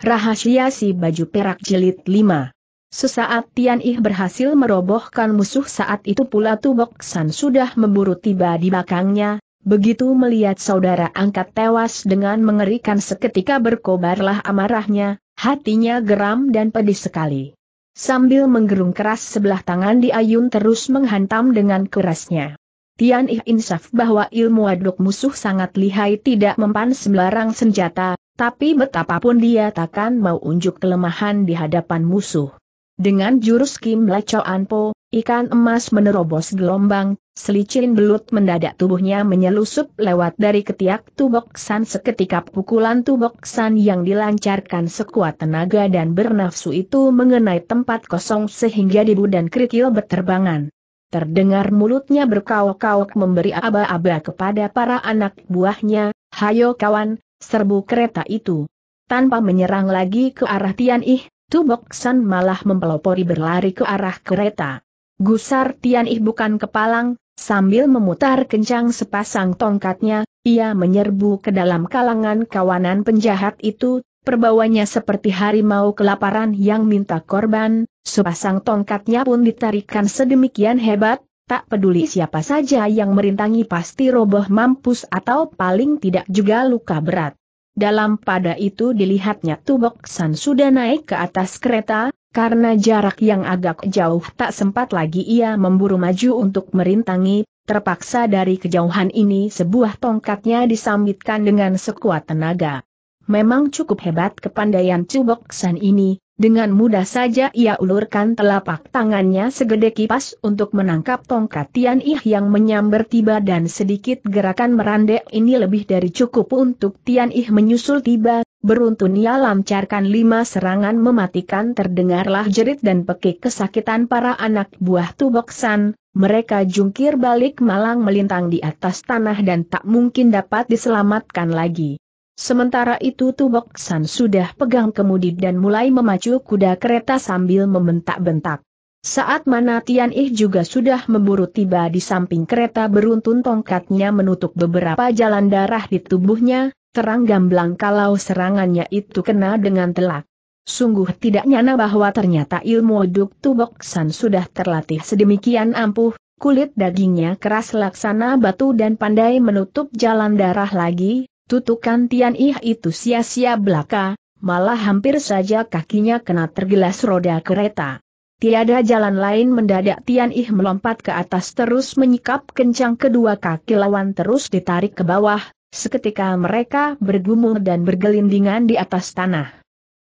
Rahasia si baju perak Jelit 5. Sesaat Tian Ih berhasil merobohkan musuh saat itu pula Tubok San sudah memburu tiba di belakangnya, begitu melihat saudara angkat tewas dengan mengerikan seketika berkobarlah amarahnya, hatinya geram dan pedih sekali. Sambil menggerung keras sebelah tangan diayun terus menghantam dengan kerasnya. Tian Ih insaf bahwa ilmu aduk musuh sangat lihai tidak mempan sembarang senjata, tapi betapapun dia takkan mau unjuk kelemahan di hadapan musuh. Dengan jurus Kim Leco Anpo, ikan emas menerobos gelombang, selicin belut mendadak tubuhnya menyelusup lewat dari ketiak tubok san seketika pukulan tubok san yang dilancarkan sekuat tenaga dan bernafsu itu mengenai tempat kosong sehingga debu dan kerikil berterbangan. Terdengar mulutnya berkaok kauk memberi aba-aba kepada para anak buahnya, Hayo kawan, Serbu kereta itu. Tanpa menyerang lagi ke arah Tian Ih, Tubok San malah mempelopori berlari ke arah kereta. Gusar Tian Ih bukan kepalang, sambil memutar kencang sepasang tongkatnya, ia menyerbu ke dalam kalangan kawanan penjahat itu, perbawanya seperti harimau kelaparan yang minta korban, sepasang tongkatnya pun ditarikan sedemikian hebat, tak peduli siapa saja yang merintangi pasti roboh mampus atau paling tidak juga luka berat. Dalam pada itu dilihatnya Tubok San sudah naik ke atas kereta, karena jarak yang agak jauh tak sempat lagi ia memburu maju untuk merintangi, terpaksa dari kejauhan ini sebuah tongkatnya disambitkan dengan sekuat tenaga. Memang cukup hebat kepandaian Tubok San ini, dengan mudah saja ia ulurkan telapak tangannya segede kipas untuk menangkap tongkat Tian Ih yang menyambar tiba dan sedikit gerakan merandek ini lebih dari cukup untuk Tian Ih menyusul tiba, beruntun ia lancarkan lima serangan mematikan terdengarlah jerit dan pekik kesakitan para anak buah Tuboksan, mereka jungkir balik malang melintang di atas tanah dan tak mungkin dapat diselamatkan lagi. Sementara itu Tubok San sudah pegang kemudi dan mulai memacu kuda kereta sambil membentak-bentak. Saat mana Tian Ih juga sudah memburu tiba di samping kereta beruntun tongkatnya menutup beberapa jalan darah di tubuhnya, terang gamblang kalau serangannya itu kena dengan telak. Sungguh tidak nyana bahwa ternyata ilmu duk Tubok San sudah terlatih sedemikian ampuh, kulit dagingnya keras laksana batu dan pandai menutup jalan darah lagi, Tutukan Tian Ih itu sia-sia belaka, malah hampir saja kakinya kena tergelas roda kereta. Tiada jalan lain mendadak Tian Ih melompat ke atas terus menyikap kencang kedua kaki lawan terus ditarik ke bawah, seketika mereka bergumul dan bergelindingan di atas tanah.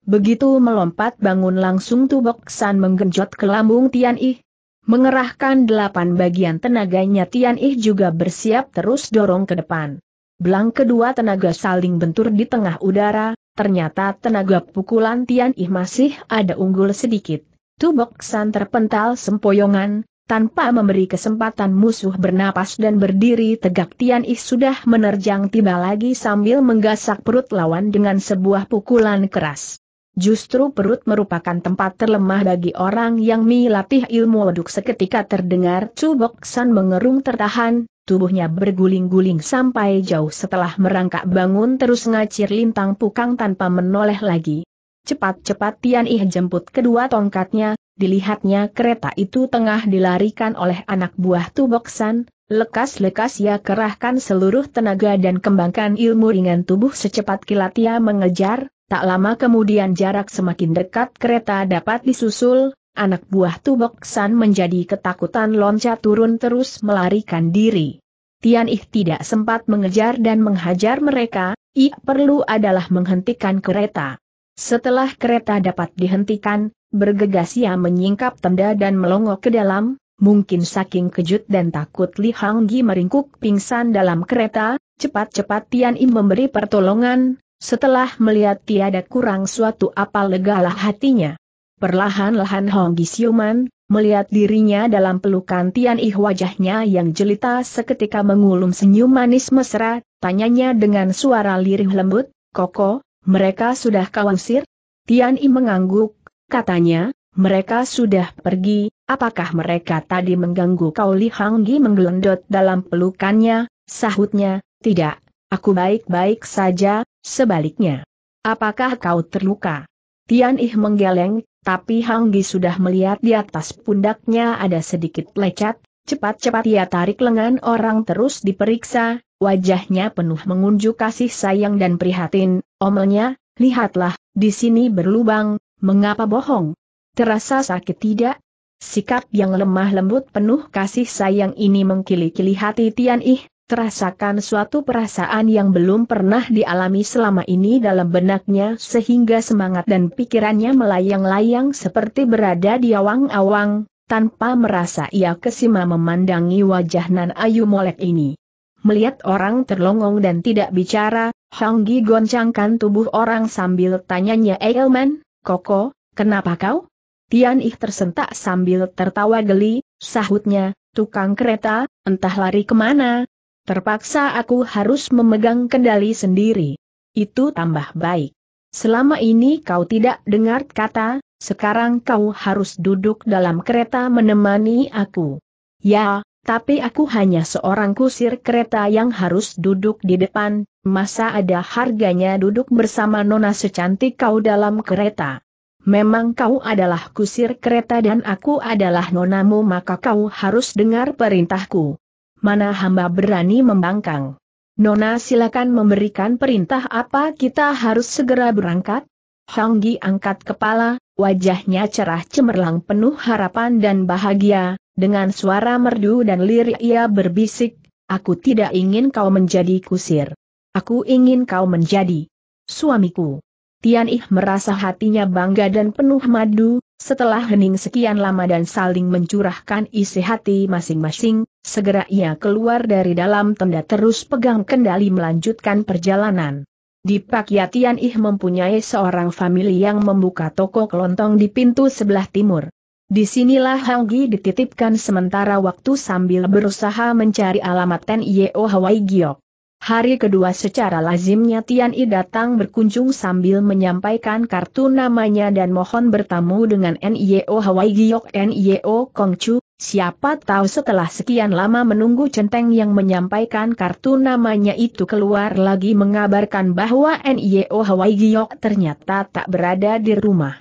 Begitu melompat bangun langsung Tubok San menggenjot ke lambung Tian Ih. Mengerahkan delapan bagian tenaganya Tian Ih juga bersiap terus dorong ke depan. Belang kedua tenaga saling bentur di tengah udara, ternyata tenaga pukulan Tian Ih masih ada unggul sedikit. Tubok San terpental sempoyongan, tanpa memberi kesempatan musuh bernapas dan berdiri tegak Tian Ih sudah menerjang tiba lagi sambil menggasak perut lawan dengan sebuah pukulan keras. Justru perut merupakan tempat terlemah bagi orang yang melatih ilmu waduk seketika terdengar Cubok San mengerung tertahan, tubuhnya berguling-guling sampai jauh setelah merangkak bangun terus ngacir lintang pukang tanpa menoleh lagi. Cepat-cepat Tian Ih jemput kedua tongkatnya, dilihatnya kereta itu tengah dilarikan oleh anak buah Tuboksan, Lekas-lekas ia ya, kerahkan seluruh tenaga dan kembangkan ilmu ringan tubuh secepat kilat ia ya, mengejar, tak lama kemudian jarak semakin dekat kereta dapat disusul, anak buah Tubok San menjadi ketakutan loncat turun terus melarikan diri. Tian Ih tidak sempat mengejar dan menghajar mereka, ia perlu adalah menghentikan kereta. Setelah kereta dapat dihentikan, bergegas ia menyingkap tenda dan melongok ke dalam, Mungkin saking kejut dan takut Li Hanggi meringkuk pingsan dalam kereta, cepat-cepat Tian Im memberi pertolongan, setelah melihat tiada kurang suatu apa legalah hatinya. Perlahan-lahan Honggi siuman, melihat dirinya dalam pelukan Tian Ih wajahnya yang jelita seketika mengulum senyum manis mesra, tanyanya dengan suara lirih lembut, Koko, mereka sudah kawang sir? Tian Ih mengangguk, katanya, mereka sudah pergi, Apakah mereka tadi mengganggu kau Li Hanggi menggelendot dalam pelukannya, sahutnya, tidak, aku baik-baik saja, sebaliknya. Apakah kau terluka? Tian Ih menggeleng, tapi Hanggi sudah melihat di atas pundaknya ada sedikit lecet, cepat-cepat ia tarik lengan orang terus diperiksa, wajahnya penuh mengunjuk kasih sayang dan prihatin, omelnya, lihatlah, di sini berlubang, mengapa bohong? Terasa sakit tidak? Sikap yang lemah lembut penuh kasih sayang ini mengkili-kili hati Tian Ih, terasakan suatu perasaan yang belum pernah dialami selama ini dalam benaknya sehingga semangat dan pikirannya melayang-layang seperti berada di awang-awang, tanpa merasa ia kesima memandangi wajah Nan Ayu Molek ini. Melihat orang terlongong dan tidak bicara, Honggi goncangkan tubuh orang sambil tanyanya Eilman, eh, Koko, kenapa kau? Tian Ih tersentak sambil tertawa geli, sahutnya, tukang kereta, entah lari kemana. Terpaksa aku harus memegang kendali sendiri. Itu tambah baik. Selama ini kau tidak dengar kata, sekarang kau harus duduk dalam kereta menemani aku. Ya, tapi aku hanya seorang kusir kereta yang harus duduk di depan, masa ada harganya duduk bersama nona secantik kau dalam kereta. Memang kau adalah kusir kereta dan aku adalah nonamu maka kau harus dengar perintahku. Mana hamba berani membangkang? Nona silakan memberikan perintah apa kita harus segera berangkat? Hanggi angkat kepala, wajahnya cerah cemerlang penuh harapan dan bahagia, dengan suara merdu dan lirik ia berbisik, aku tidak ingin kau menjadi kusir. Aku ingin kau menjadi suamiku. Tian Ih merasa hatinya bangga dan penuh madu, setelah hening sekian lama dan saling mencurahkan isi hati masing-masing, segera ia keluar dari dalam tenda terus pegang kendali melanjutkan perjalanan. Di Pakya Tian Ih mempunyai seorang famili yang membuka toko kelontong di pintu sebelah timur. Disinilah Hang Gi dititipkan sementara waktu sambil berusaha mencari alamat Ten Yeo Hawaii Giok. Hari kedua secara lazimnya Tian I datang berkunjung sambil menyampaikan kartu namanya dan mohon bertamu dengan NIO Hawaii Giok NIO Kongchu, siapa tahu setelah sekian lama menunggu centeng yang menyampaikan kartu namanya itu keluar lagi mengabarkan bahwa NIO Hawaii Giok ternyata tak berada di rumah.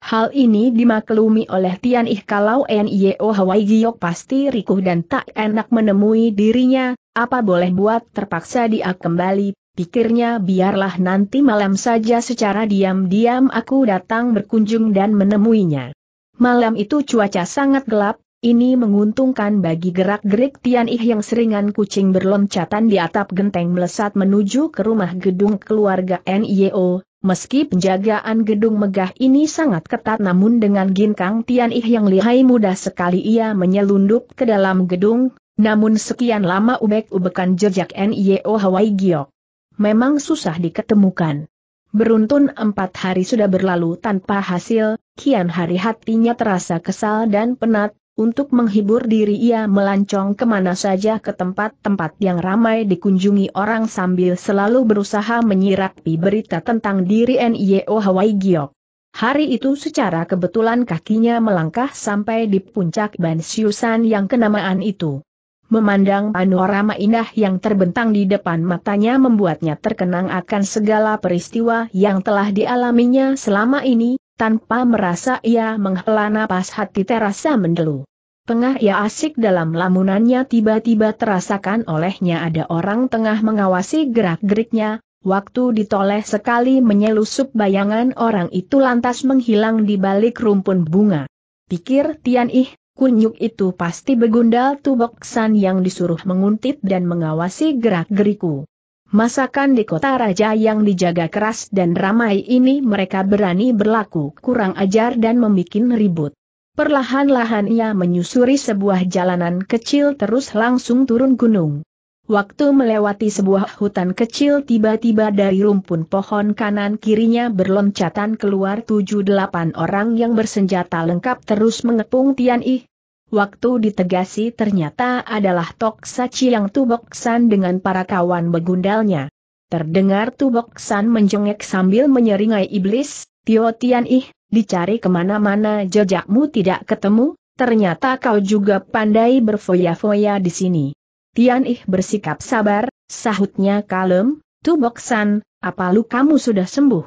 Hal ini dimaklumi oleh Tian Ih kalau Nio oh Hawaii Giok pasti rikuh dan tak enak menemui dirinya, apa boleh buat terpaksa dia kembali, pikirnya biarlah nanti malam saja secara diam-diam aku datang berkunjung dan menemuinya. Malam itu cuaca sangat gelap, ini menguntungkan bagi gerak-gerik Tian Ih yang seringan kucing berloncatan di atap genteng melesat menuju ke rumah gedung keluarga Nio, Meski penjagaan gedung megah ini sangat ketat namun dengan Ginkang Tian Ih yang lihai mudah sekali ia menyelundup ke dalam gedung, namun sekian lama ubek-ubekan jejak NIO Hawaii Giok. Memang susah diketemukan. Beruntun empat hari sudah berlalu tanpa hasil, kian hari hatinya terasa kesal dan penat, untuk menghibur diri ia melancong kemana saja ke tempat-tempat yang ramai dikunjungi orang sambil selalu berusaha menyirapi berita tentang diri N.I.O. Hawaii Giok. Hari itu secara kebetulan kakinya melangkah sampai di puncak Bansiusan yang kenamaan itu. Memandang panorama indah yang terbentang di depan matanya membuatnya terkenang akan segala peristiwa yang telah dialaminya selama ini, tanpa merasa ia menghela napas hati terasa mendeluh. Tengah ia asik dalam lamunannya tiba-tiba terasakan olehnya ada orang tengah mengawasi gerak-geriknya, waktu ditoleh sekali menyelusup bayangan orang itu lantas menghilang di balik rumpun bunga. Pikir Tian Ih, kunyuk itu pasti begundal tubok san yang disuruh menguntit dan mengawasi gerak-geriku. Masakan di kota raja yang dijaga keras dan ramai ini mereka berani berlaku kurang ajar dan membuat ribut. Perlahan-lahan ia menyusuri sebuah jalanan kecil terus langsung turun gunung. Waktu melewati sebuah hutan kecil tiba-tiba dari rumpun pohon kanan kirinya berloncatan keluar tujuh delapan orang yang bersenjata lengkap terus mengepung Tian Yi. Waktu ditegasi ternyata adalah Tok Sachi yang tuboksan dengan para kawan begundalnya. Terdengar tuboksan menjengek sambil menyeringai iblis, Tio Tian Yi dicari kemana-mana jejakmu tidak ketemu, ternyata kau juga pandai berfoya-foya di sini. Tian Ih bersikap sabar, sahutnya kalem, Tuboksan, apa lu kamu sudah sembuh?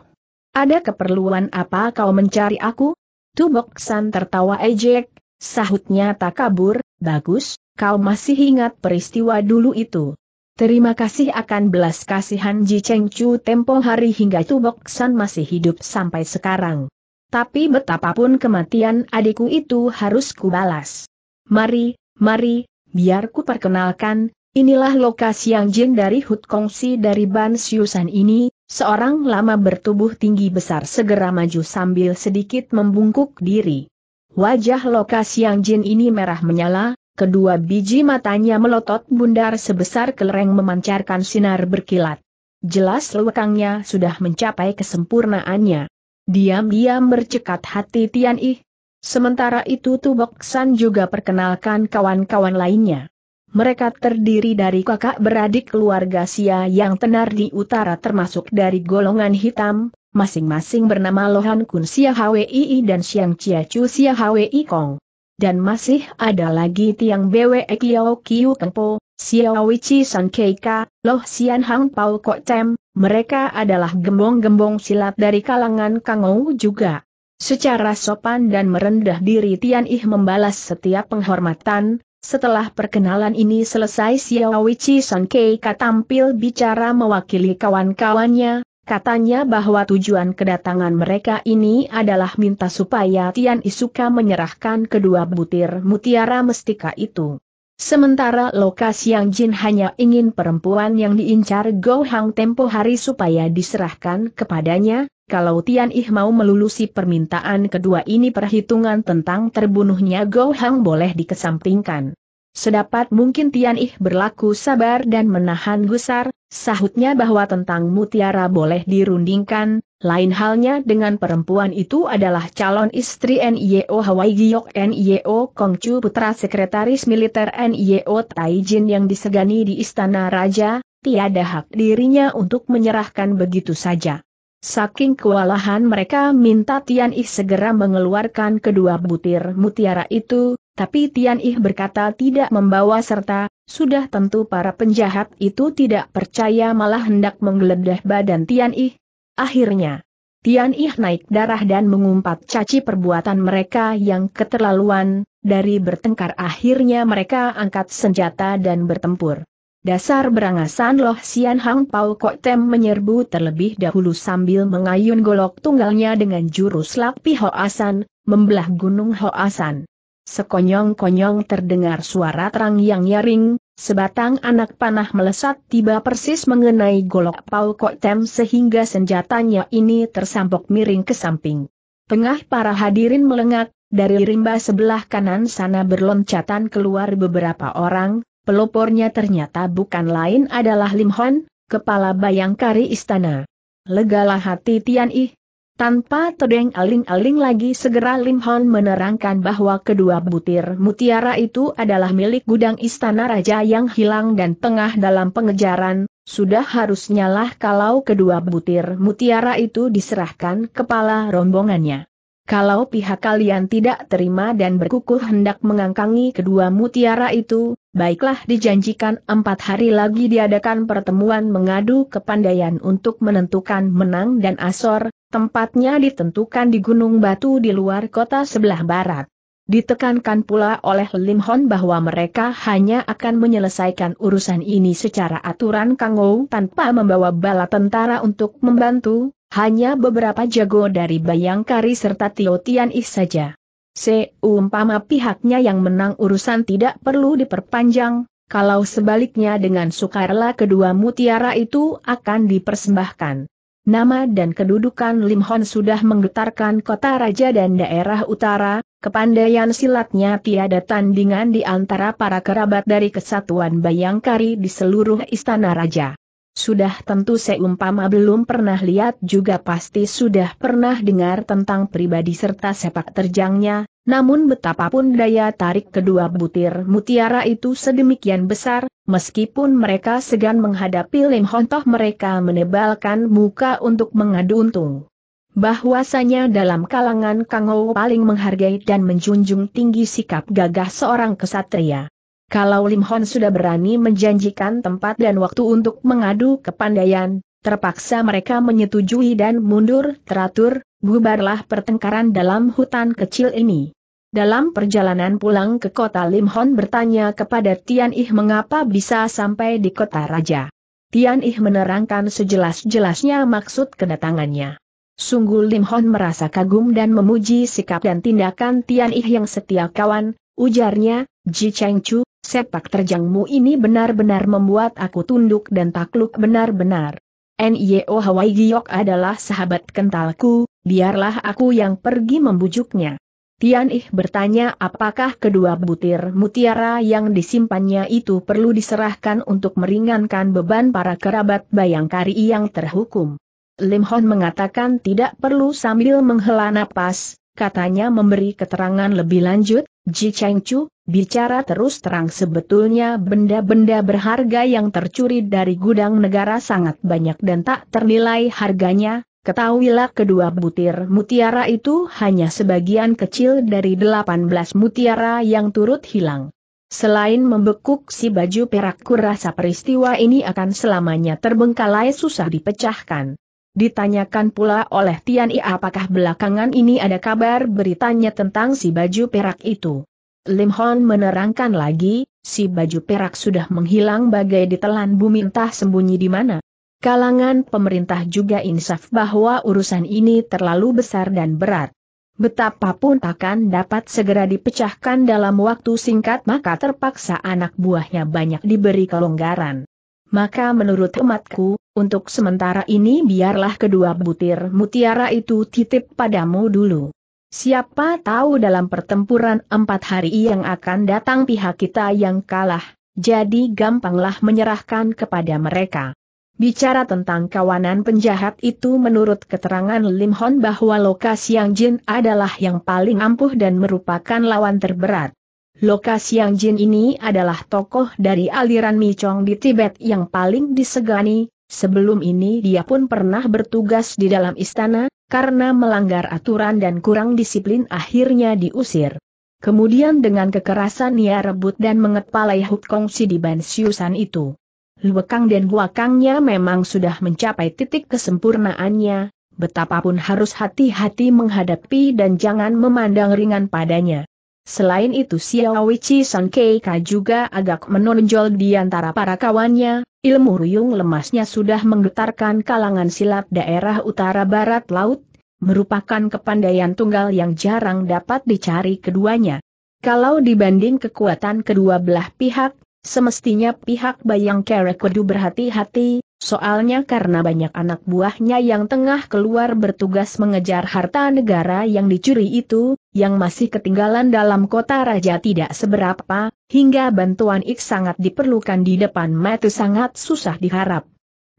Ada keperluan apa kau mencari aku? Tuboksan tertawa ejek, sahutnya tak kabur, bagus, kau masih ingat peristiwa dulu itu. Terima kasih akan belas kasihan Ji Cheng Chu tempo hari hingga Tuboksan San masih hidup sampai sekarang tapi betapapun kematian adikku itu harus kubalas. Mari, mari, biar ku perkenalkan, inilah lokasi yang Jin dari Hut Kongsi dari Ban Siusan ini, seorang lama bertubuh tinggi besar segera maju sambil sedikit membungkuk diri. Wajah lokasi yang Jin ini merah menyala, kedua biji matanya melotot bundar sebesar kelereng memancarkan sinar berkilat. Jelas lewakangnya sudah mencapai kesempurnaannya. Diam-diam bercekat hati Tian Yi. Sementara itu Tubok San juga perkenalkan kawan-kawan lainnya. Mereka terdiri dari kakak beradik keluarga Sia yang tenar di utara termasuk dari golongan hitam, masing-masing bernama Lohan Kun Sia Hwi dan Xiang Chia Chu Sia Hwi Kong. Dan masih ada lagi Tiang Bwe Kiao Kiu Kengpo, Xiaowichi San Keika, Loh Xian Hang Pao Kok Tem, mereka adalah gembong-gembong silat dari kalangan Kangou juga. Secara sopan dan merendah diri Tian Ih membalas setiap penghormatan, setelah perkenalan ini selesai Xiaowichi San Keika tampil bicara mewakili kawan-kawannya, Katanya bahwa tujuan kedatangan mereka ini adalah minta supaya Tian Isuka menyerahkan kedua butir mutiara mestika itu. Sementara lokasi yang Jin hanya ingin perempuan yang diincar Go Hang tempo hari supaya diserahkan kepadanya, kalau Tian Ih mau melulusi permintaan kedua ini perhitungan tentang terbunuhnya Go Hang boleh dikesampingkan. Sedapat mungkin Tian Ih berlaku sabar dan menahan gusar, sahutnya bahwa tentang mutiara boleh dirundingkan, lain halnya dengan perempuan itu adalah calon istri NIO Hawaii Giyok NIO Kongcu putra sekretaris militer NIO Taijin yang disegani di istana raja, tiada hak dirinya untuk menyerahkan begitu saja. Saking kewalahan mereka minta Tian Ih segera mengeluarkan kedua butir mutiara itu, tapi Tian Ih berkata tidak membawa serta, sudah tentu para penjahat itu tidak percaya malah hendak menggeledah badan Tian Ih, Akhirnya, Tian Ih naik darah dan mengumpat caci perbuatan mereka yang keterlaluan, dari bertengkar akhirnya mereka angkat senjata dan bertempur. Dasar berangasan Loh Sian Hang Pao Kok Tem menyerbu terlebih dahulu sambil mengayun golok tunggalnya dengan jurus Lakpi Hoasan, membelah gunung Hoasan. Sekonyong-konyong terdengar suara terang yang nyaring, Sebatang anak panah melesat tiba persis mengenai golok Pau Kotem sehingga senjatanya ini tersampok miring ke samping. Tengah para hadirin melengak, dari rimba sebelah kanan sana berloncatan keluar beberapa orang, pelopornya ternyata bukan lain adalah Lim Hon, kepala bayangkari istana. Legalah hati Tian Yi. Tanpa todeng aling-aling lagi segera Lim Hon menerangkan bahwa kedua butir mutiara itu adalah milik gudang istana raja yang hilang dan tengah dalam pengejaran, sudah harusnya lah kalau kedua butir mutiara itu diserahkan kepala rombongannya. Kalau pihak kalian tidak terima dan berkukuh hendak mengangkangi kedua mutiara itu, baiklah dijanjikan empat hari lagi diadakan pertemuan mengadu kepandaian untuk menentukan menang dan asor, Tempatnya ditentukan di Gunung Batu di luar kota sebelah barat. Ditekankan pula oleh Lim Hon bahwa mereka hanya akan menyelesaikan urusan ini secara aturan Kangou tanpa membawa bala tentara untuk membantu, hanya beberapa jago dari Bayangkari serta Tio Tian Ih saja. Seumpama pihaknya yang menang urusan tidak perlu diperpanjang, kalau sebaliknya dengan sukarela kedua mutiara itu akan dipersembahkan. Nama dan kedudukan Lim Hon sudah menggetarkan kota raja dan daerah utara, kepandaian silatnya tiada tandingan di antara para kerabat dari kesatuan Bayangkari di seluruh istana raja. Sudah tentu seumpama belum pernah lihat juga pasti sudah pernah dengar tentang pribadi serta sepak terjangnya, namun betapapun daya tarik kedua butir mutiara itu sedemikian besar, meskipun mereka segan menghadapi Lim Hontoh mereka menebalkan muka untuk mengadu untung. Bahwasanya dalam kalangan Kangou paling menghargai dan menjunjung tinggi sikap gagah seorang kesatria. Kalau Lim Hon sudah berani menjanjikan tempat dan waktu untuk mengadu kepandaian, Terpaksa mereka menyetujui dan mundur teratur, bubarlah pertengkaran dalam hutan kecil ini. Dalam perjalanan pulang ke kota Limhon bertanya kepada Tian Ih mengapa bisa sampai di kota raja. Tian Ih menerangkan sejelas-jelasnya maksud kedatangannya. Sungguh Limhon merasa kagum dan memuji sikap dan tindakan Tian Ih yang setia kawan, ujarnya, Ji Cheng Chu, sepak terjangmu ini benar-benar membuat aku tunduk dan takluk benar-benar. NIO Hawaii Giok adalah sahabat kentalku, biarlah aku yang pergi membujuknya. Tian Ih bertanya apakah kedua butir mutiara yang disimpannya itu perlu diserahkan untuk meringankan beban para kerabat bayangkari yang terhukum. Lim Hon mengatakan tidak perlu sambil menghela napas, katanya memberi keterangan lebih lanjut, Ji Chu bicara terus terang sebetulnya benda-benda berharga yang tercuri dari gudang negara sangat banyak dan tak ternilai harganya, ketahuilah kedua butir mutiara itu hanya sebagian kecil dari 18 mutiara yang turut hilang. Selain membekuk si baju perak kurasa peristiwa ini akan selamanya terbengkalai susah dipecahkan. Ditanyakan pula oleh Tian I apakah belakangan ini ada kabar beritanya tentang si baju perak itu. Lim Hon menerangkan lagi, si baju perak sudah menghilang bagai ditelan bumi entah sembunyi di mana. Kalangan pemerintah juga insaf bahwa urusan ini terlalu besar dan berat. Betapapun akan dapat segera dipecahkan dalam waktu singkat maka terpaksa anak buahnya banyak diberi kelonggaran. Maka menurut umatku, untuk sementara ini biarlah kedua butir mutiara itu titip padamu dulu. Siapa tahu dalam pertempuran empat hari yang akan datang pihak kita yang kalah, jadi gampanglah menyerahkan kepada mereka. Bicara tentang kawanan penjahat itu menurut keterangan Lim Hon bahwa lokasi yang jin adalah yang paling ampuh dan merupakan lawan terberat. Lokasi yang jin ini adalah tokoh dari aliran Michong di Tibet yang paling disegani, Sebelum ini dia pun pernah bertugas di dalam istana, karena melanggar aturan dan kurang disiplin akhirnya diusir. Kemudian dengan kekerasan ia rebut dan mengepalai si di Bansiusan itu. Luekang dan Huakangnya memang sudah mencapai titik kesempurnaannya, betapapun harus hati-hati menghadapi dan jangan memandang ringan padanya. Selain itu Xiao Chi Sankeka juga agak menonjol di antara para kawannya, Ilmu ruyung lemasnya sudah menggetarkan kalangan silat daerah utara barat laut, merupakan kepandaian tunggal yang jarang dapat dicari keduanya. Kalau dibanding kekuatan kedua belah pihak, semestinya pihak Bayang Kerekudu berhati-hati, Soalnya karena banyak anak buahnya yang tengah keluar bertugas mengejar harta negara yang dicuri itu, yang masih ketinggalan dalam kota raja tidak seberapa, hingga bantuan Ik sangat diperlukan di depan mata sangat susah diharap.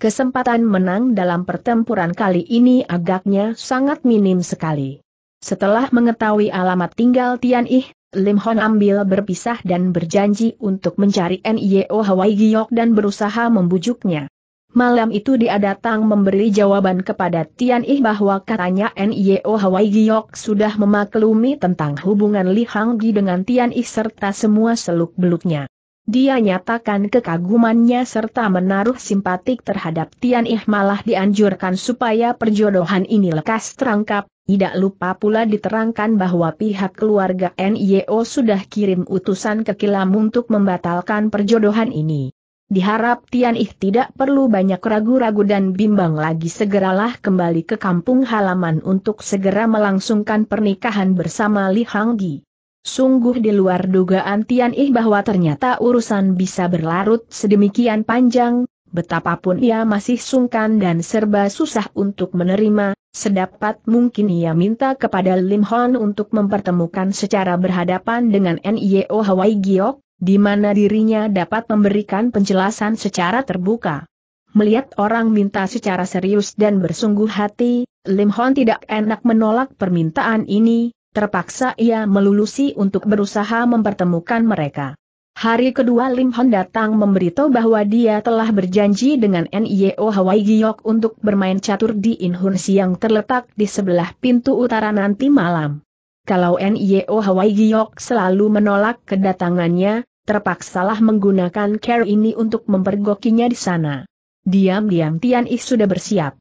Kesempatan menang dalam pertempuran kali ini agaknya sangat minim sekali. Setelah mengetahui alamat tinggal Tian Ih, Lim Hon ambil berpisah dan berjanji untuk mencari Nio Hawaii Giok dan berusaha membujuknya. Malam itu dia datang memberi jawaban kepada Tian Ih bahwa katanya NIO Hawaii Giok sudah memaklumi tentang hubungan Li Hang Gi dengan Tian Ih serta semua seluk-beluknya. Dia nyatakan kekagumannya serta menaruh simpatik terhadap Tian Ih malah dianjurkan supaya perjodohan ini lekas terangkap, tidak lupa pula diterangkan bahwa pihak keluarga NIO sudah kirim utusan ke Kilam untuk membatalkan perjodohan ini. Diharap Tian Ih tidak perlu banyak ragu-ragu dan bimbang lagi segeralah kembali ke kampung halaman untuk segera melangsungkan pernikahan bersama Li Hanggi. Sungguh di luar dugaan Tian Ih bahwa ternyata urusan bisa berlarut sedemikian panjang, betapapun ia masih sungkan dan serba susah untuk menerima, sedapat mungkin ia minta kepada Lim Hon untuk mempertemukan secara berhadapan dengan NIO Hawaii Giok, di mana dirinya dapat memberikan penjelasan secara terbuka. Melihat orang minta secara serius dan bersungguh hati, Lim Hon tidak enak menolak permintaan ini, terpaksa ia melulusi untuk berusaha mempertemukan mereka. Hari kedua Lim Hon datang memberitahu bahwa dia telah berjanji dengan NIO Hawaii Giyok untuk bermain catur di Inhun Siang terletak di sebelah pintu utara nanti malam kalau NIO Hawaii Giok selalu menolak kedatangannya, terpaksalah menggunakan care ini untuk mempergokinya di sana. Diam-diam Tian Yi sudah bersiap.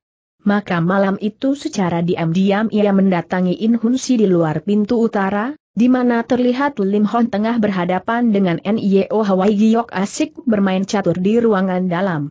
Maka malam itu secara diam-diam ia mendatangi In Hun Si di luar pintu utara, di mana terlihat Lim Hon tengah berhadapan dengan NIO Hawaii Giok asik bermain catur di ruangan dalam.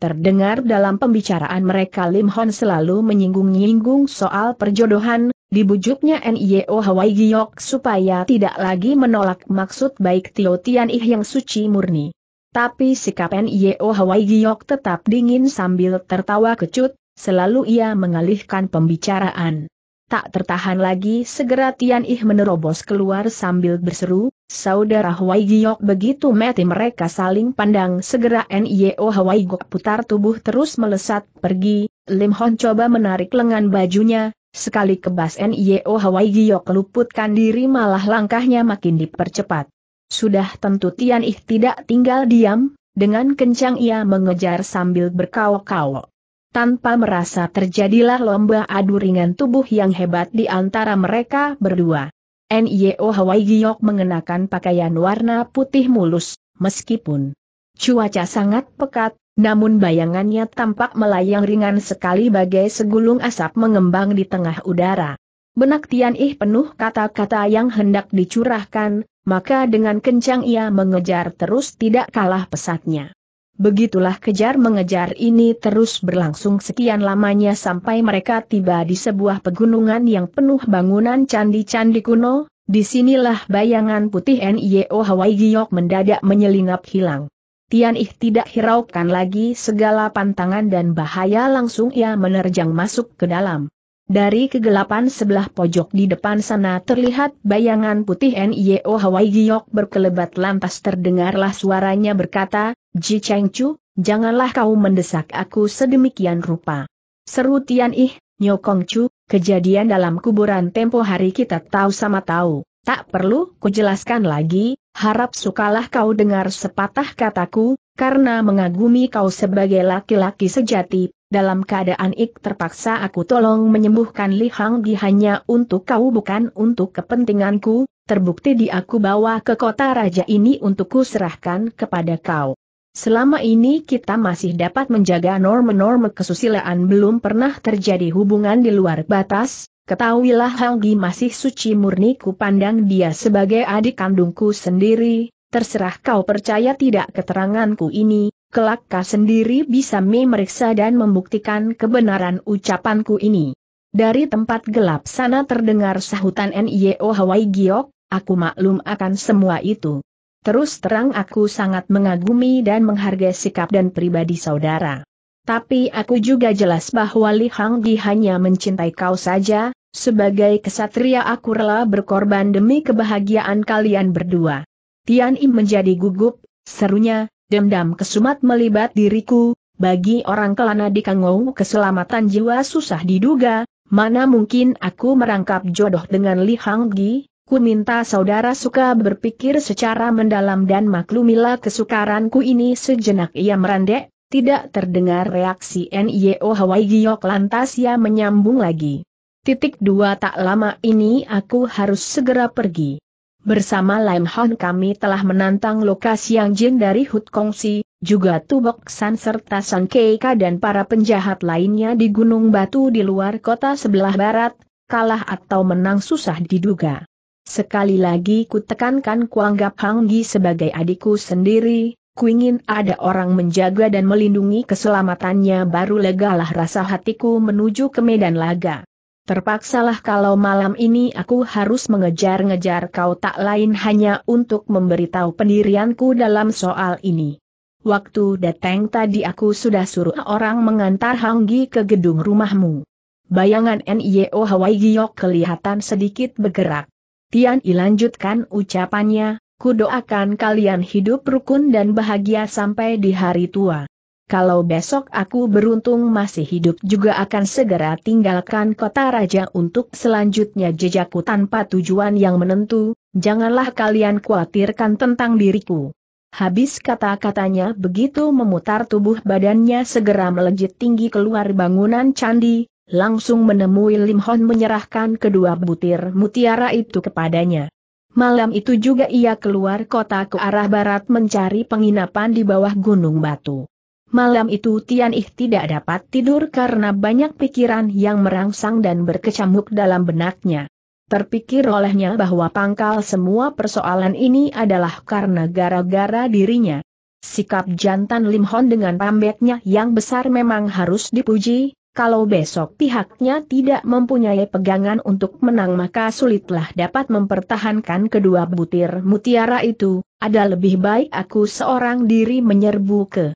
Terdengar dalam pembicaraan mereka Lim Hon selalu menyinggung-nyinggung soal perjodohan, Dibujuknya Nio Hawaii Giok supaya tidak lagi menolak maksud baik Tio Tian Ih yang suci murni. Tapi sikap Nio Hawaii Giok tetap dingin sambil tertawa kecut, selalu ia mengalihkan pembicaraan. Tak tertahan lagi segera Tian Ih menerobos keluar sambil berseru, Saudara Hawaii Giok begitu mati mereka saling pandang segera Nio Hawaii Gok putar tubuh terus melesat pergi, Lim Hon coba menarik lengan bajunya, Sekali kebas N.I.O. Hawaii Gio keluputkan diri malah langkahnya makin dipercepat. Sudah tentu Tian Ih tidak tinggal diam, dengan kencang ia mengejar sambil berkawok-kawok. Tanpa merasa terjadilah lomba adu ringan tubuh yang hebat di antara mereka berdua. NIO Hawaii Giyok mengenakan pakaian warna putih mulus, meskipun cuaca sangat pekat, namun bayangannya tampak melayang ringan sekali bagai segulung asap mengembang di tengah udara. Benak Tian Ih penuh kata-kata yang hendak dicurahkan, maka dengan kencang ia mengejar terus tidak kalah pesatnya. Begitulah kejar mengejar ini terus berlangsung sekian lamanya sampai mereka tiba di sebuah pegunungan yang penuh bangunan candi-candi kuno, disinilah bayangan putih N.I.O. Hawaii Giyok mendadak menyelinap hilang. Tian Ih tidak hiraukan lagi segala pantangan dan bahaya langsung ia menerjang masuk ke dalam. Dari kegelapan sebelah pojok di depan sana terlihat bayangan putih NIO Hawaii Giok berkelebat lantas terdengarlah suaranya berkata, Ji Cheng Chu, janganlah kau mendesak aku sedemikian rupa. Seru Tian Ih, Nyokong Chu, kejadian dalam kuburan tempo hari kita tahu sama tahu. Tak perlu kujelaskan lagi, harap sukalah kau dengar sepatah kataku, karena mengagumi kau sebagai laki-laki sejati, dalam keadaan ik terpaksa aku tolong menyembuhkan Li Hang Di hanya untuk kau bukan untuk kepentinganku, terbukti di aku bawa ke kota raja ini untuk kuserahkan kepada kau. Selama ini kita masih dapat menjaga norma-norma kesusilaan belum pernah terjadi hubungan di luar batas, Ketahuilah Hanggi masih suci murni ku pandang dia sebagai adik kandungku sendiri, terserah kau percaya tidak keteranganku ini, kelak kau sendiri bisa memeriksa dan membuktikan kebenaran ucapanku ini. Dari tempat gelap sana terdengar sahutan NIO Hawaii Giok, aku maklum akan semua itu. Terus terang aku sangat mengagumi dan menghargai sikap dan pribadi saudara. Tapi aku juga jelas bahwa Li Hang Di hanya mencintai kau saja, sebagai kesatria aku rela berkorban demi kebahagiaan kalian berdua. Tian Im menjadi gugup, serunya, dendam kesumat melibat diriku, bagi orang kelana di Kangou keselamatan jiwa susah diduga, mana mungkin aku merangkap jodoh dengan Li Hang Di? ku minta saudara suka berpikir secara mendalam dan maklumilah kesukaranku ini sejenak ia merandek, tidak terdengar reaksi NIO Hawaii Giok lantas ia menyambung lagi. Titik dua tak lama ini aku harus segera pergi. Bersama Lam Hon kami telah menantang lokasi yang jin dari Hut si, juga Tubok San serta San Keika dan para penjahat lainnya di Gunung Batu di luar kota sebelah barat, kalah atau menang susah diduga. Sekali lagi ku tekankan kuanggap Hanggi sebagai adikku sendiri, Kuingin ada orang menjaga dan melindungi keselamatannya baru legalah rasa hatiku menuju ke medan laga. Terpaksalah kalau malam ini aku harus mengejar-ngejar kau tak lain hanya untuk memberitahu pendirianku dalam soal ini. Waktu datang tadi aku sudah suruh orang mengantar Hanggi ke gedung rumahmu. Bayangan NIO Hawaii Giyok kelihatan sedikit bergerak. Tian I lanjutkan ucapannya, Ku doakan kalian hidup rukun dan bahagia sampai di hari tua. Kalau besok aku beruntung masih hidup juga akan segera tinggalkan kota raja untuk selanjutnya jejakku tanpa tujuan yang menentu, janganlah kalian khawatirkan tentang diriku. Habis kata-katanya begitu memutar tubuh badannya segera melejit tinggi keluar bangunan candi, langsung menemui Lim Hon menyerahkan kedua butir mutiara itu kepadanya. Malam itu juga ia keluar kota ke arah barat mencari penginapan di bawah gunung batu. Malam itu Tian Ih tidak dapat tidur karena banyak pikiran yang merangsang dan berkecamuk dalam benaknya. Terpikir olehnya bahwa pangkal semua persoalan ini adalah karena gara-gara dirinya. Sikap jantan Lim Hon dengan pambeknya yang besar memang harus dipuji, kalau besok pihaknya tidak mempunyai pegangan untuk menang maka sulitlah dapat mempertahankan kedua butir mutiara itu, ada lebih baik aku seorang diri menyerbu ke.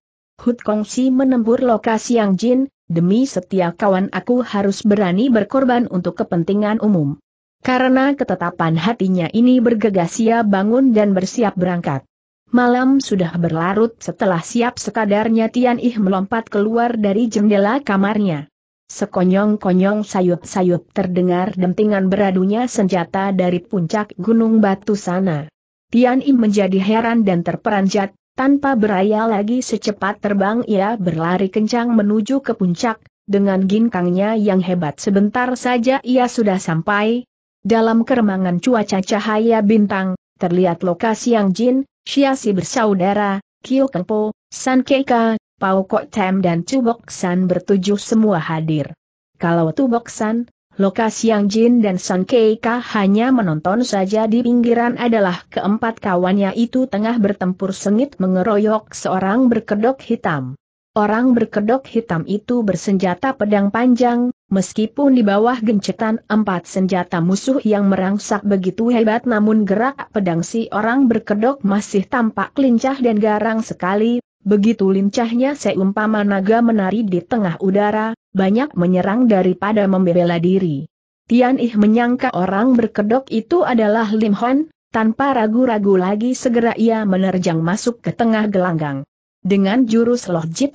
Hut Kongsi menembur lokasi yang jin, demi setia kawan aku harus berani berkorban untuk kepentingan umum. Karena ketetapan hatinya ini bergegas ia bangun dan bersiap berangkat. Malam sudah berlarut setelah siap sekadarnya Tian Ih melompat keluar dari jendela kamarnya. Sekonyong-konyong sayup-sayup terdengar dentingan beradunya senjata dari puncak gunung batu sana. Tian Ih menjadi heran dan terperanjat, tanpa beraya lagi secepat terbang ia berlari kencang menuju ke puncak, dengan ginkangnya yang hebat sebentar saja ia sudah sampai. Dalam keremangan cuaca cahaya bintang, terlihat lokasi yang jin, Xiasi bersaudara, Kyo Kempo, San Keika, Pau Kok Tem dan Tubok San bertujuh semua hadir. Kalau Tubok San, lokasi yang Jin dan San Keika hanya menonton saja di pinggiran adalah keempat kawannya itu tengah bertempur sengit mengeroyok seorang berkedok hitam. Orang berkedok hitam itu bersenjata pedang panjang, meskipun di bawah gencetan empat senjata musuh yang merangsak begitu hebat namun gerak pedang si orang berkedok masih tampak lincah dan garang sekali, begitu lincahnya seumpama naga menari di tengah udara, banyak menyerang daripada membela diri. Tian Ih menyangka orang berkedok itu adalah Lim Hon, tanpa ragu-ragu lagi segera ia menerjang masuk ke tengah gelanggang. Dengan jurus Loh Jit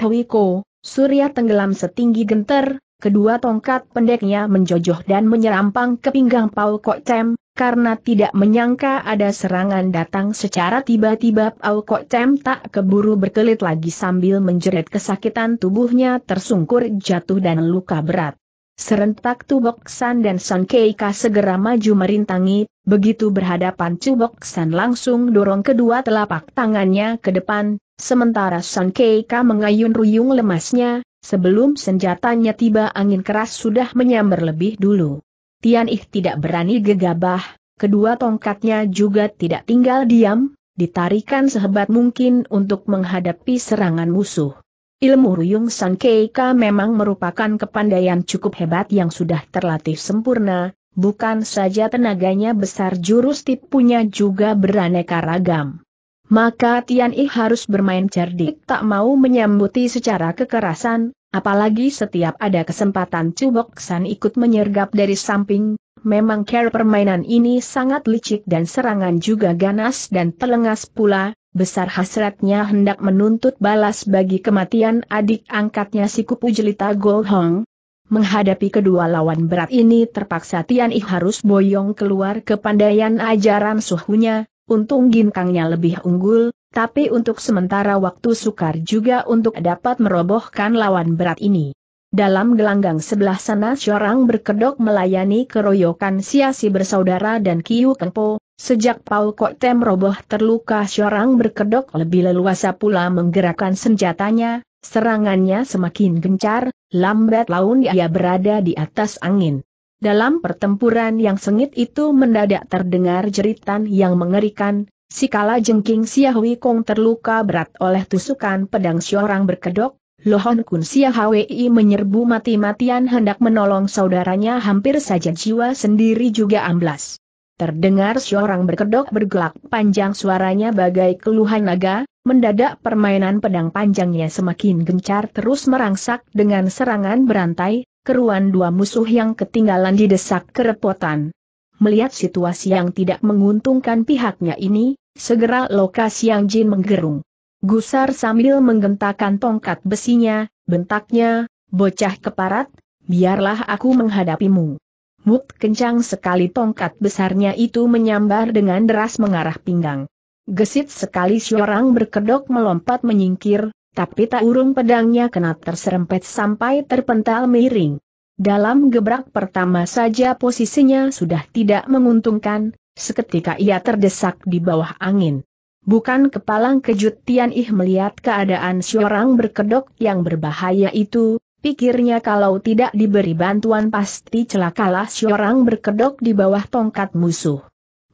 Surya tenggelam setinggi genter, kedua tongkat pendeknya menjojoh dan menyerampang ke pinggang Pau Kok Tem, karena tidak menyangka ada serangan datang secara tiba-tiba Pau Kok Tem tak keburu berkelit lagi sambil menjerit kesakitan tubuhnya tersungkur jatuh dan luka berat. Serentak Tubok San dan San Keika segera maju merintangi, begitu berhadapan Tubok San langsung dorong kedua telapak tangannya ke depan, Sementara Sang Keika mengayun ruyung lemasnya, sebelum senjatanya tiba angin keras sudah menyambar lebih dulu. Tian Ih tidak berani gegabah, kedua tongkatnya juga tidak tinggal diam, ditarikan sehebat mungkin untuk menghadapi serangan musuh. Ilmu Ruyung Sun Keika memang merupakan kepandaian cukup hebat yang sudah terlatih sempurna, bukan saja tenaganya besar jurus tipunya juga beraneka ragam maka Tian I harus bermain cerdik tak mau menyambuti secara kekerasan, apalagi setiap ada kesempatan Cubok San ikut menyergap dari samping, memang care permainan ini sangat licik dan serangan juga ganas dan telengas pula, besar hasratnya hendak menuntut balas bagi kematian adik angkatnya si kupu jelita Go Hong. Menghadapi kedua lawan berat ini terpaksa Tian I harus boyong keluar ke pandaian ajaran suhunya, Untung ginkangnya lebih unggul, tapi untuk sementara waktu sukar juga untuk dapat merobohkan lawan berat ini. Dalam gelanggang sebelah sana seorang berkedok melayani keroyokan siasi bersaudara dan Kiu Kempo, sejak Paul Kok Tem roboh terluka seorang berkedok lebih leluasa pula menggerakkan senjatanya, serangannya semakin gencar, lambat laun ia berada di atas angin. Dalam pertempuran yang sengit itu mendadak terdengar jeritan yang mengerikan, sikala jengking Siahwi Kong terluka berat oleh tusukan pedang seorang berkedok, Lohon Kun Siahwi menyerbu mati-matian hendak menolong saudaranya hampir saja jiwa sendiri juga amblas. Terdengar seorang berkedok bergelak panjang suaranya bagai keluhan naga, mendadak permainan pedang panjangnya semakin gencar terus merangsak dengan serangan berantai, keruan dua musuh yang ketinggalan didesak kerepotan. Melihat situasi yang tidak menguntungkan pihaknya ini, segera lokasi yang Jin menggerung. Gusar sambil menggentakan tongkat besinya, bentaknya, bocah keparat, biarlah aku menghadapimu. Mut kencang sekali tongkat besarnya itu menyambar dengan deras mengarah pinggang. Gesit sekali seorang berkedok melompat menyingkir, tapi tak urung pedangnya kena terserempet sampai terpental miring. Dalam gebrak pertama saja posisinya sudah tidak menguntungkan, seketika ia terdesak di bawah angin. Bukan kepalang kejut Tian Ih melihat keadaan seorang berkedok yang berbahaya itu, pikirnya kalau tidak diberi bantuan pasti celakalah seorang berkedok di bawah tongkat musuh.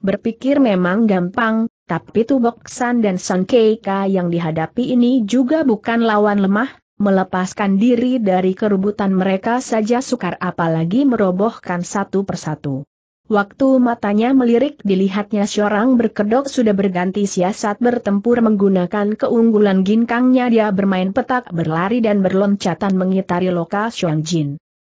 Berpikir memang gampang, tapi Tubok San dan San Keika yang dihadapi ini juga bukan lawan lemah, melepaskan diri dari kerubutan mereka saja sukar apalagi merobohkan satu persatu. Waktu matanya melirik dilihatnya seorang berkedok sudah berganti siasat bertempur menggunakan keunggulan ginkangnya dia bermain petak berlari dan berloncatan mengitari loka Yang Jin.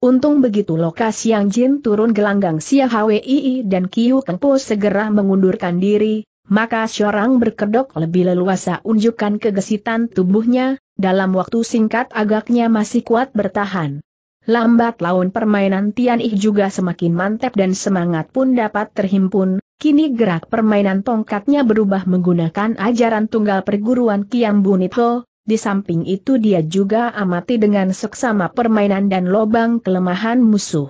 Untung begitu lokasi yang Jin turun gelanggang Sia Hwii dan Kiu Kengpo segera mengundurkan diri, maka seorang berkedok lebih leluasa unjukkan kegesitan tubuhnya, dalam waktu singkat agaknya masih kuat bertahan. Lambat laun permainan Tian Ih juga semakin mantap dan semangat pun dapat terhimpun, kini gerak permainan tongkatnya berubah menggunakan ajaran tunggal perguruan Kiam Bunito, di samping itu dia juga amati dengan seksama permainan dan lobang kelemahan musuh.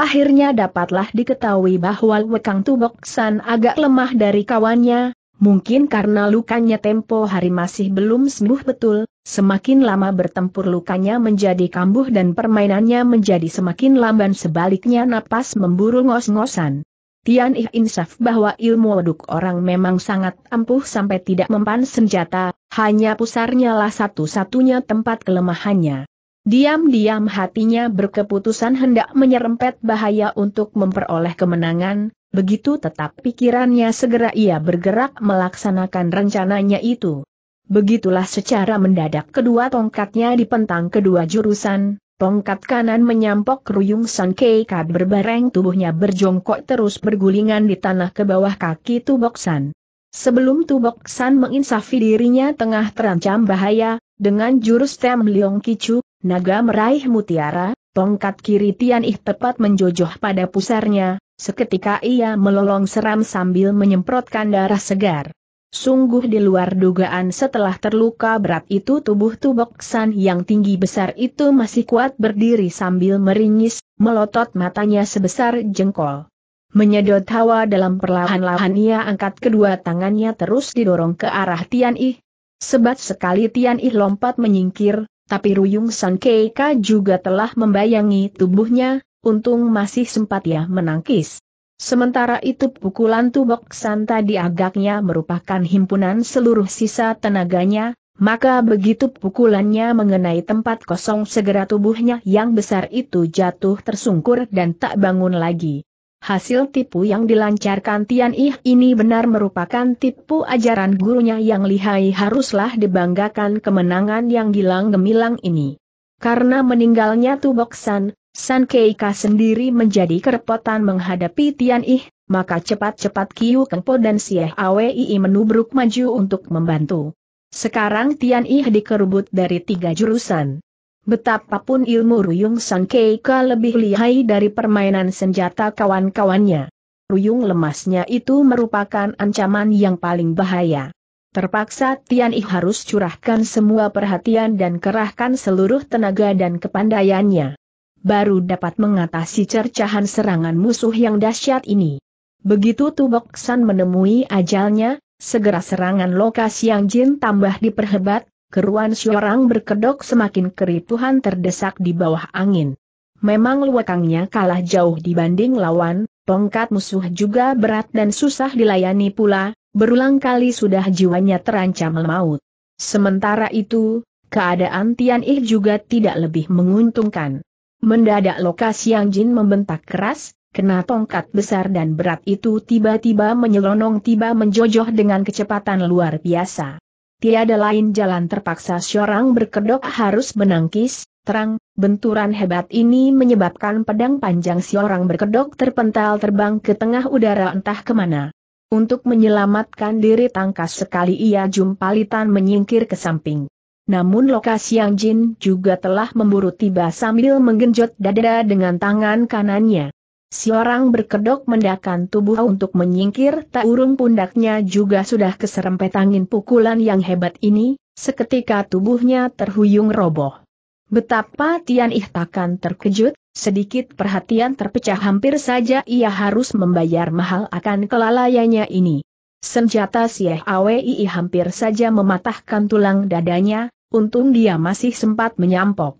Akhirnya dapatlah diketahui bahwa Wekang Tubok San agak lemah dari kawannya, mungkin karena lukanya tempo hari masih belum sembuh betul, semakin lama bertempur lukanya menjadi kambuh dan permainannya menjadi semakin lamban sebaliknya napas memburu ngos-ngosan. Tian Ih insaf bahwa ilmu waduk orang memang sangat ampuh sampai tidak mempan senjata, hanya pusarnya lah satu-satunya tempat kelemahannya. Diam-diam hatinya berkeputusan hendak menyerempet bahaya untuk memperoleh kemenangan, begitu tetap pikirannya segera ia bergerak melaksanakan rencananya itu. Begitulah secara mendadak kedua tongkatnya dipentang kedua jurusan, tongkat kanan menyampok ruyung San Keikat berbareng tubuhnya berjongkok terus bergulingan di tanah ke bawah kaki Tubok San. Sebelum Tubok San menginsafi dirinya tengah terancam bahaya, dengan jurus Tem Leong Kicu, naga meraih mutiara, tongkat kiri Tian Ih tepat menjojoh pada pusarnya, seketika ia melolong seram sambil menyemprotkan darah segar. Sungguh di luar dugaan setelah terluka berat itu tubuh Tubok San yang tinggi besar itu masih kuat berdiri sambil meringis, melotot matanya sebesar jengkol. Menyedot hawa dalam perlahan-lahan ia angkat kedua tangannya terus didorong ke arah Tian Ih. Sebat sekali Tian Ih lompat menyingkir, tapi Ruyung San Keika juga telah membayangi tubuhnya, untung masih sempat ya menangkis. Sementara itu pukulan Tubok Santa tadi agaknya merupakan himpunan seluruh sisa tenaganya, maka begitu pukulannya mengenai tempat kosong segera tubuhnya yang besar itu jatuh tersungkur dan tak bangun lagi. Hasil tipu yang dilancarkan Tian Ih ini benar merupakan tipu ajaran gurunya yang lihai haruslah dibanggakan kemenangan yang gilang gemilang ini. Karena meninggalnya Tubok San Keika sendiri menjadi kerepotan menghadapi Tian Ih, maka cepat-cepat Kiu Kengpo dan Sieh Awei menubruk maju untuk membantu. Sekarang Tian Ih dikerubut dari tiga jurusan. Betapapun ilmu Ruyung Keika lebih lihai dari permainan senjata kawan-kawannya. Ruyung lemasnya itu merupakan ancaman yang paling bahaya. Terpaksa Tian I harus curahkan semua perhatian dan kerahkan seluruh tenaga dan kepandaiannya. Baru dapat mengatasi cercahan serangan musuh yang dahsyat ini. Begitu Tubok San menemui ajalnya, segera serangan lokasi yang jin tambah diperhebat, keruan seorang berkedok semakin keripuhan terdesak di bawah angin. Memang luakangnya kalah jauh dibanding lawan, tongkat musuh juga berat dan susah dilayani pula, berulang kali sudah jiwanya terancam maut. Sementara itu, keadaan Tian Ih juga tidak lebih menguntungkan. Mendadak lokasi yang Jin membentak keras, kena tongkat besar dan berat itu tiba-tiba menyelonong tiba menjojoh dengan kecepatan luar biasa tiada lain jalan terpaksa seorang berkedok harus menangkis, terang, benturan hebat ini menyebabkan pedang panjang seorang berkedok terpental terbang ke tengah udara entah kemana. Untuk menyelamatkan diri tangkas sekali ia jumpalitan menyingkir ke samping. Namun lokasi yang Jin juga telah memburu tiba sambil menggenjot dada dengan tangan kanannya. Si orang berkedok mendakan tubuh untuk menyingkir tak urung pundaknya juga sudah keserempet angin pukulan yang hebat ini, seketika tubuhnya terhuyung roboh. Betapa Tian Ih terkejut, sedikit perhatian terpecah hampir saja ia harus membayar mahal akan kelalaiannya ini. Senjata Sieh Awei hampir saja mematahkan tulang dadanya, untung dia masih sempat menyampok.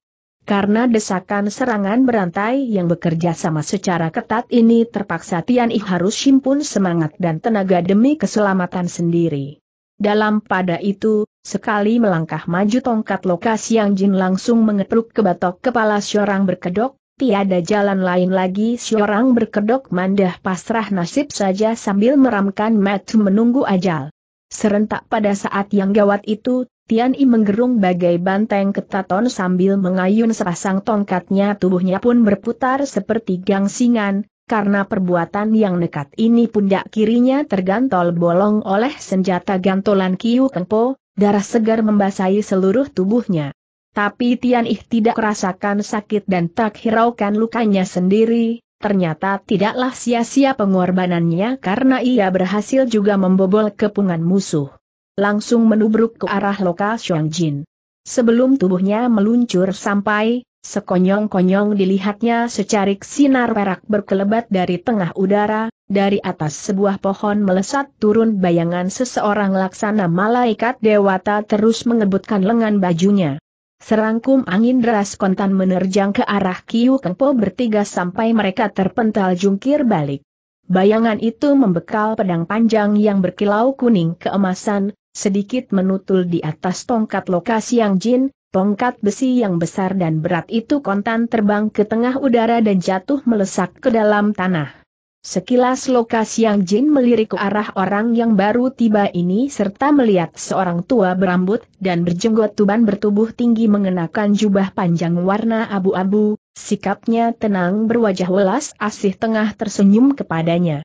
Karena desakan serangan berantai yang bekerja sama secara ketat ini terpaksa Tian I harus simpun semangat dan tenaga demi keselamatan sendiri. Dalam pada itu, sekali melangkah maju tongkat lokasi yang Jin langsung mengepluk ke batok kepala seorang berkedok, tiada jalan lain lagi seorang berkedok mandah pasrah nasib saja sambil meramkan mata menunggu ajal. Serentak pada saat yang gawat itu, Tian I menggerung bagai banteng ketaton sambil mengayun sepasang tongkatnya tubuhnya pun berputar seperti gangsingan, karena perbuatan yang nekat ini pundak kirinya tergantol bolong oleh senjata gantolan Kiu Kempo, darah segar membasahi seluruh tubuhnya. Tapi Tian I tidak merasakan sakit dan tak hiraukan lukanya sendiri, ternyata tidaklah sia-sia pengorbanannya karena ia berhasil juga membobol kepungan musuh langsung menubruk ke arah lokal Jin. Sebelum tubuhnya meluncur sampai, sekonyong-konyong dilihatnya secarik sinar perak berkelebat dari tengah udara, dari atas sebuah pohon melesat turun bayangan seseorang laksana malaikat dewata terus mengebutkan lengan bajunya. Serangkum angin deras kontan menerjang ke arah Kiu Kengpo bertiga sampai mereka terpental jungkir balik. Bayangan itu membekal pedang panjang yang berkilau kuning keemasan, sedikit menutul di atas tongkat lokasi yang jin, tongkat besi yang besar dan berat itu kontan terbang ke tengah udara dan jatuh melesak ke dalam tanah. Sekilas lokasi yang jin melirik ke arah orang yang baru tiba ini serta melihat seorang tua berambut dan berjenggot tuban bertubuh tinggi mengenakan jubah panjang warna abu-abu, sikapnya tenang berwajah welas asih tengah tersenyum kepadanya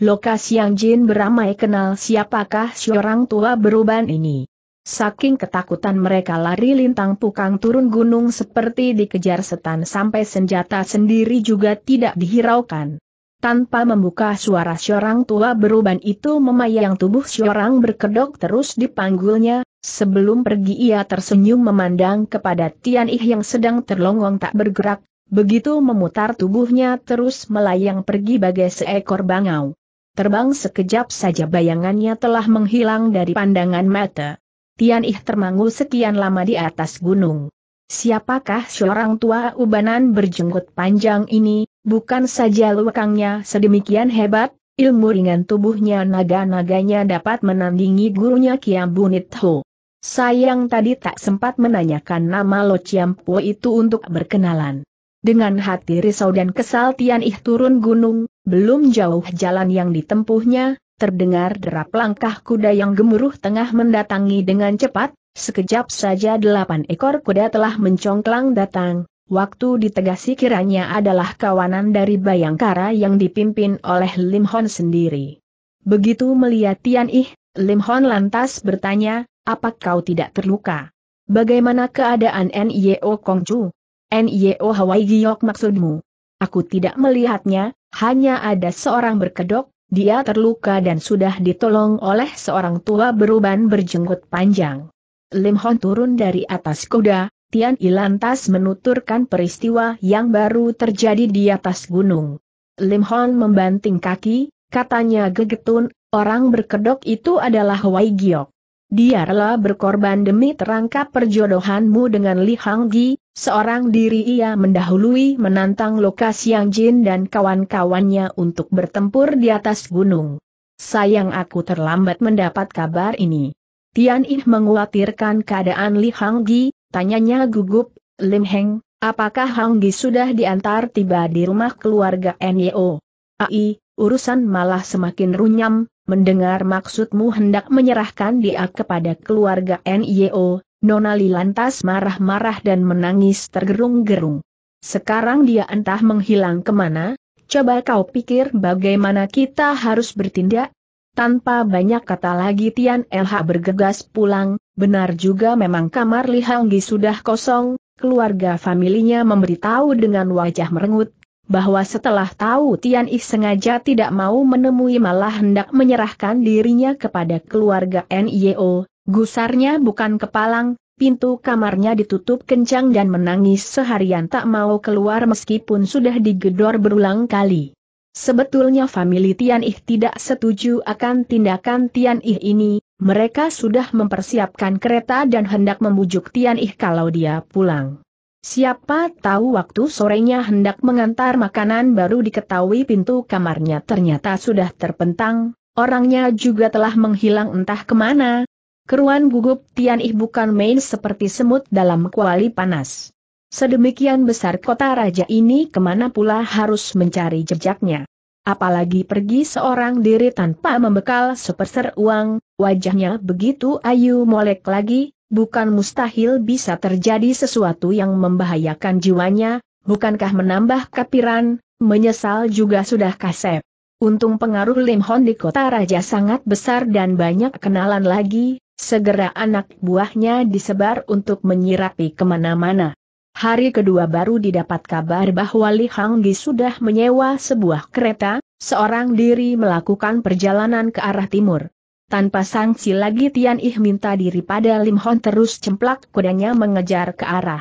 lokasi yang Jin beramai kenal siapakah si orang tua beruban ini. Saking ketakutan mereka lari lintang pukang turun gunung seperti dikejar setan sampai senjata sendiri juga tidak dihiraukan. Tanpa membuka suara seorang tua beruban itu memayang tubuh seorang berkedok terus dipanggulnya, sebelum pergi ia tersenyum memandang kepada Tian Ih yang sedang terlongong tak bergerak, begitu memutar tubuhnya terus melayang pergi bagai seekor bangau. Terbang sekejap saja bayangannya telah menghilang dari pandangan mata. Tian Ih termangu sekian lama di atas gunung. Siapakah seorang tua ubanan berjenggot panjang ini, bukan saja lukangnya sedemikian hebat, ilmu ringan tubuhnya naga-naganya dapat menandingi gurunya Kiam Bunit Ho. Sayang tadi tak sempat menanyakan nama Lo Chiam Po itu untuk berkenalan. Dengan hati risau dan kesal Tian Ih turun gunung, belum jauh jalan yang ditempuhnya, terdengar derap langkah kuda yang gemuruh tengah mendatangi dengan cepat, sekejap saja delapan ekor kuda telah mencongklang datang, waktu ditegasi kiranya adalah kawanan dari Bayangkara yang dipimpin oleh Lim Hon sendiri. Begitu melihat Tian Ih, Lim Hon lantas bertanya, apa kau tidak terluka? Bagaimana keadaan N.Y.O. Kongju? N.Y.O. Hawaii Giok maksudmu? Aku tidak melihatnya, hanya ada seorang berkedok, dia terluka dan sudah ditolong oleh seorang tua beruban berjenggot panjang. Lim Hon turun dari atas kuda, Tian Ilantas menuturkan peristiwa yang baru terjadi di atas gunung. Lim Hon membanting kaki, katanya gegetun, orang berkedok itu adalah Wai Giok. Dia rela berkorban demi terangkap perjodohanmu dengan Li Hang Gi, Seorang diri ia mendahului menantang lokasi yang Jin dan kawan-kawannya untuk bertempur di atas gunung. Sayang aku terlambat mendapat kabar ini. Tian Ih menguatirkan keadaan Li Hang tanyanya gugup, Lim Heng, apakah Hang sudah diantar tiba di rumah keluarga Nyo? Ai, urusan malah semakin runyam, mendengar maksudmu hendak menyerahkan dia kepada keluarga Nyo, Nona Li lantas marah-marah dan menangis tergerung-gerung. Sekarang dia entah menghilang kemana, coba kau pikir bagaimana kita harus bertindak? Tanpa banyak kata lagi Tian LH bergegas pulang, benar juga memang kamar Li Hanggi sudah kosong, keluarga familinya memberitahu dengan wajah merengut, bahwa setelah tahu Tian Ih sengaja tidak mau menemui malah hendak menyerahkan dirinya kepada keluarga NIO, Gusarnya bukan kepalang, pintu kamarnya ditutup kencang dan menangis seharian tak mau keluar meskipun sudah digedor berulang kali. Sebetulnya famili Tian Ih tidak setuju akan tindakan Tian Ih ini, mereka sudah mempersiapkan kereta dan hendak membujuk Tian Ih kalau dia pulang. Siapa tahu waktu sorenya hendak mengantar makanan baru diketahui pintu kamarnya ternyata sudah terpentang, orangnya juga telah menghilang entah kemana, Keruan gugup Tian Ih bukan main seperti semut dalam kuali panas. Sedemikian besar kota raja ini kemana pula harus mencari jejaknya. Apalagi pergi seorang diri tanpa membekal seperser uang, wajahnya begitu ayu molek lagi, bukan mustahil bisa terjadi sesuatu yang membahayakan jiwanya, bukankah menambah kapiran, menyesal juga sudah kasep. Untung pengaruh Lim Hon di kota raja sangat besar dan banyak kenalan lagi, Segera anak buahnya disebar untuk menyirapi kemana-mana. Hari kedua baru didapat kabar bahwa Li Hanggi sudah menyewa sebuah kereta, seorang diri melakukan perjalanan ke arah timur. Tanpa sanksi lagi Tian Ih minta diri pada Lim Hon terus cemplak kudanya mengejar ke arah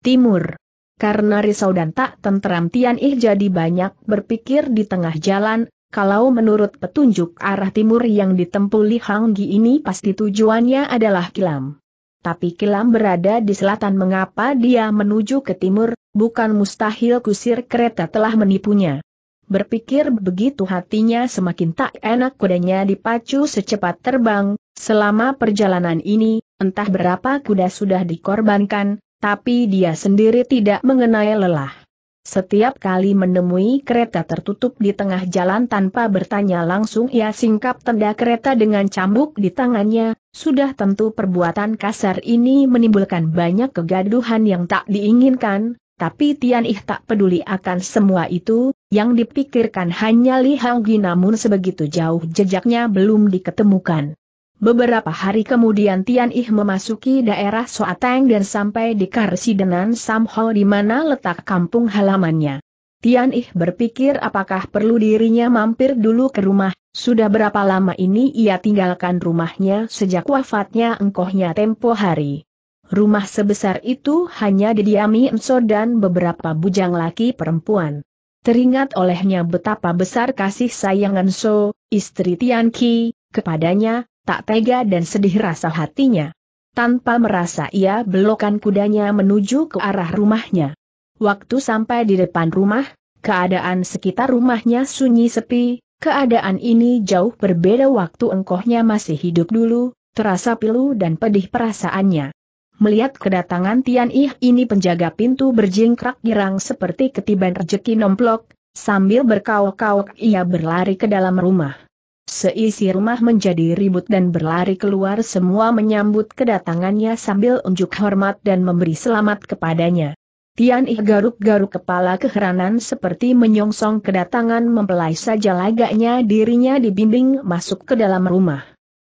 timur. Karena risau dan tak tentram Tian Ih jadi banyak berpikir di tengah jalan, kalau menurut petunjuk arah timur yang ditempuh Li Hanggi ini pasti tujuannya adalah Kilam. Tapi Kilam berada di selatan mengapa dia menuju ke timur, bukan mustahil kusir kereta telah menipunya. Berpikir begitu hatinya semakin tak enak kudanya dipacu secepat terbang, selama perjalanan ini, entah berapa kuda sudah dikorbankan, tapi dia sendiri tidak mengenai lelah. Setiap kali menemui kereta tertutup di tengah jalan tanpa bertanya langsung ia singkap tenda kereta dengan cambuk di tangannya, sudah tentu perbuatan kasar ini menimbulkan banyak kegaduhan yang tak diinginkan, tapi Tian Ih tak peduli akan semua itu, yang dipikirkan hanya Li Hao namun sebegitu jauh jejaknya belum diketemukan. Beberapa hari kemudian Tian Ih memasuki daerah Soateng dan sampai di Karsidenan Samho di mana letak kampung halamannya. Tian Ih berpikir apakah perlu dirinya mampir dulu ke rumah, sudah berapa lama ini ia tinggalkan rumahnya sejak wafatnya engkohnya tempo hari. Rumah sebesar itu hanya didiami Enso dan beberapa bujang laki perempuan. Teringat olehnya betapa besar kasih sayang Enso, istri Tian Ki, kepadanya, tak tega dan sedih rasa hatinya. Tanpa merasa ia belokan kudanya menuju ke arah rumahnya. Waktu sampai di depan rumah, keadaan sekitar rumahnya sunyi sepi, keadaan ini jauh berbeda waktu engkohnya masih hidup dulu, terasa pilu dan pedih perasaannya. Melihat kedatangan Tian Ih ini penjaga pintu berjingkrak girang seperti ketiban rejeki nomplok, sambil berkaok-kaok ia berlari ke dalam rumah. Seisi rumah menjadi ribut dan berlari keluar semua menyambut kedatangannya sambil unjuk hormat dan memberi selamat kepadanya. Tian Ih garuk-garuk kepala keheranan seperti menyongsong kedatangan mempelai saja lagaknya dirinya dibimbing masuk ke dalam rumah.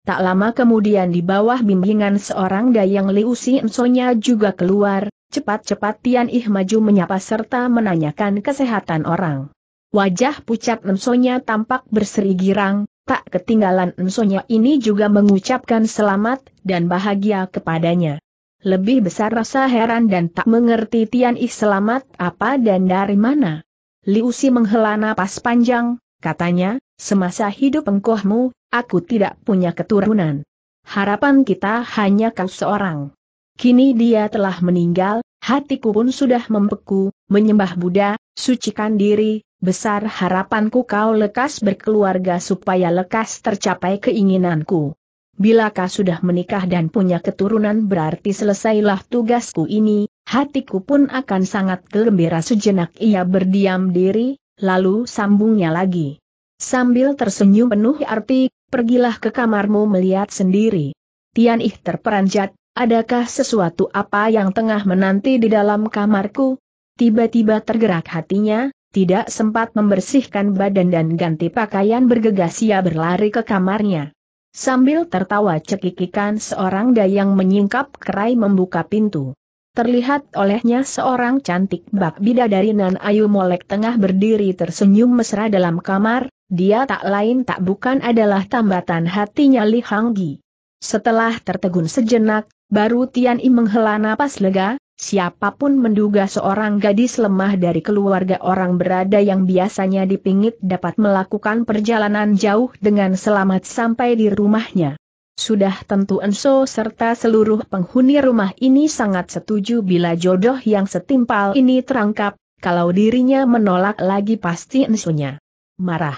Tak lama kemudian di bawah bimbingan seorang dayang Liu ensonya juga keluar, cepat-cepat Tian Ih maju menyapa serta menanyakan kesehatan orang. Wajah pucat ensonya tampak berseri girang, tak ketinggalan Ensonya ini juga mengucapkan selamat dan bahagia kepadanya. Lebih besar rasa heran dan tak mengerti Tian Ih selamat apa dan dari mana. Liu Si menghela napas panjang, katanya, semasa hidup engkohmu, aku tidak punya keturunan. Harapan kita hanya kau seorang. Kini dia telah meninggal, hatiku pun sudah membeku, menyembah Buddha, sucikan diri, besar harapanku kau lekas berkeluarga supaya lekas tercapai keinginanku. bila kau sudah menikah dan punya keturunan berarti selesailah tugasku ini, hatiku pun akan sangat gembira sejenak ia berdiam diri, lalu sambungnya lagi. Sambil tersenyum penuh arti, pergilah ke kamarmu melihat sendiri. Tian Ih terperanjat, adakah sesuatu apa yang tengah menanti di dalam kamarku? Tiba-tiba tergerak hatinya, tidak sempat membersihkan badan dan ganti pakaian bergegas ia berlari ke kamarnya. Sambil tertawa cekikikan seorang dayang menyingkap kerai membuka pintu. Terlihat olehnya seorang cantik bak bidadari Nan Ayu Molek tengah berdiri tersenyum mesra dalam kamar, dia tak lain tak bukan adalah tambatan hatinya Li Hanggi. Setelah tertegun sejenak, baru Tian I menghela napas lega, Siapapun menduga seorang gadis lemah dari keluarga orang berada yang biasanya dipingit dapat melakukan perjalanan jauh dengan selamat sampai di rumahnya. Sudah tentu Enso serta seluruh penghuni rumah ini sangat setuju bila jodoh yang setimpal ini terangkap, kalau dirinya menolak lagi pasti Ensonya marah.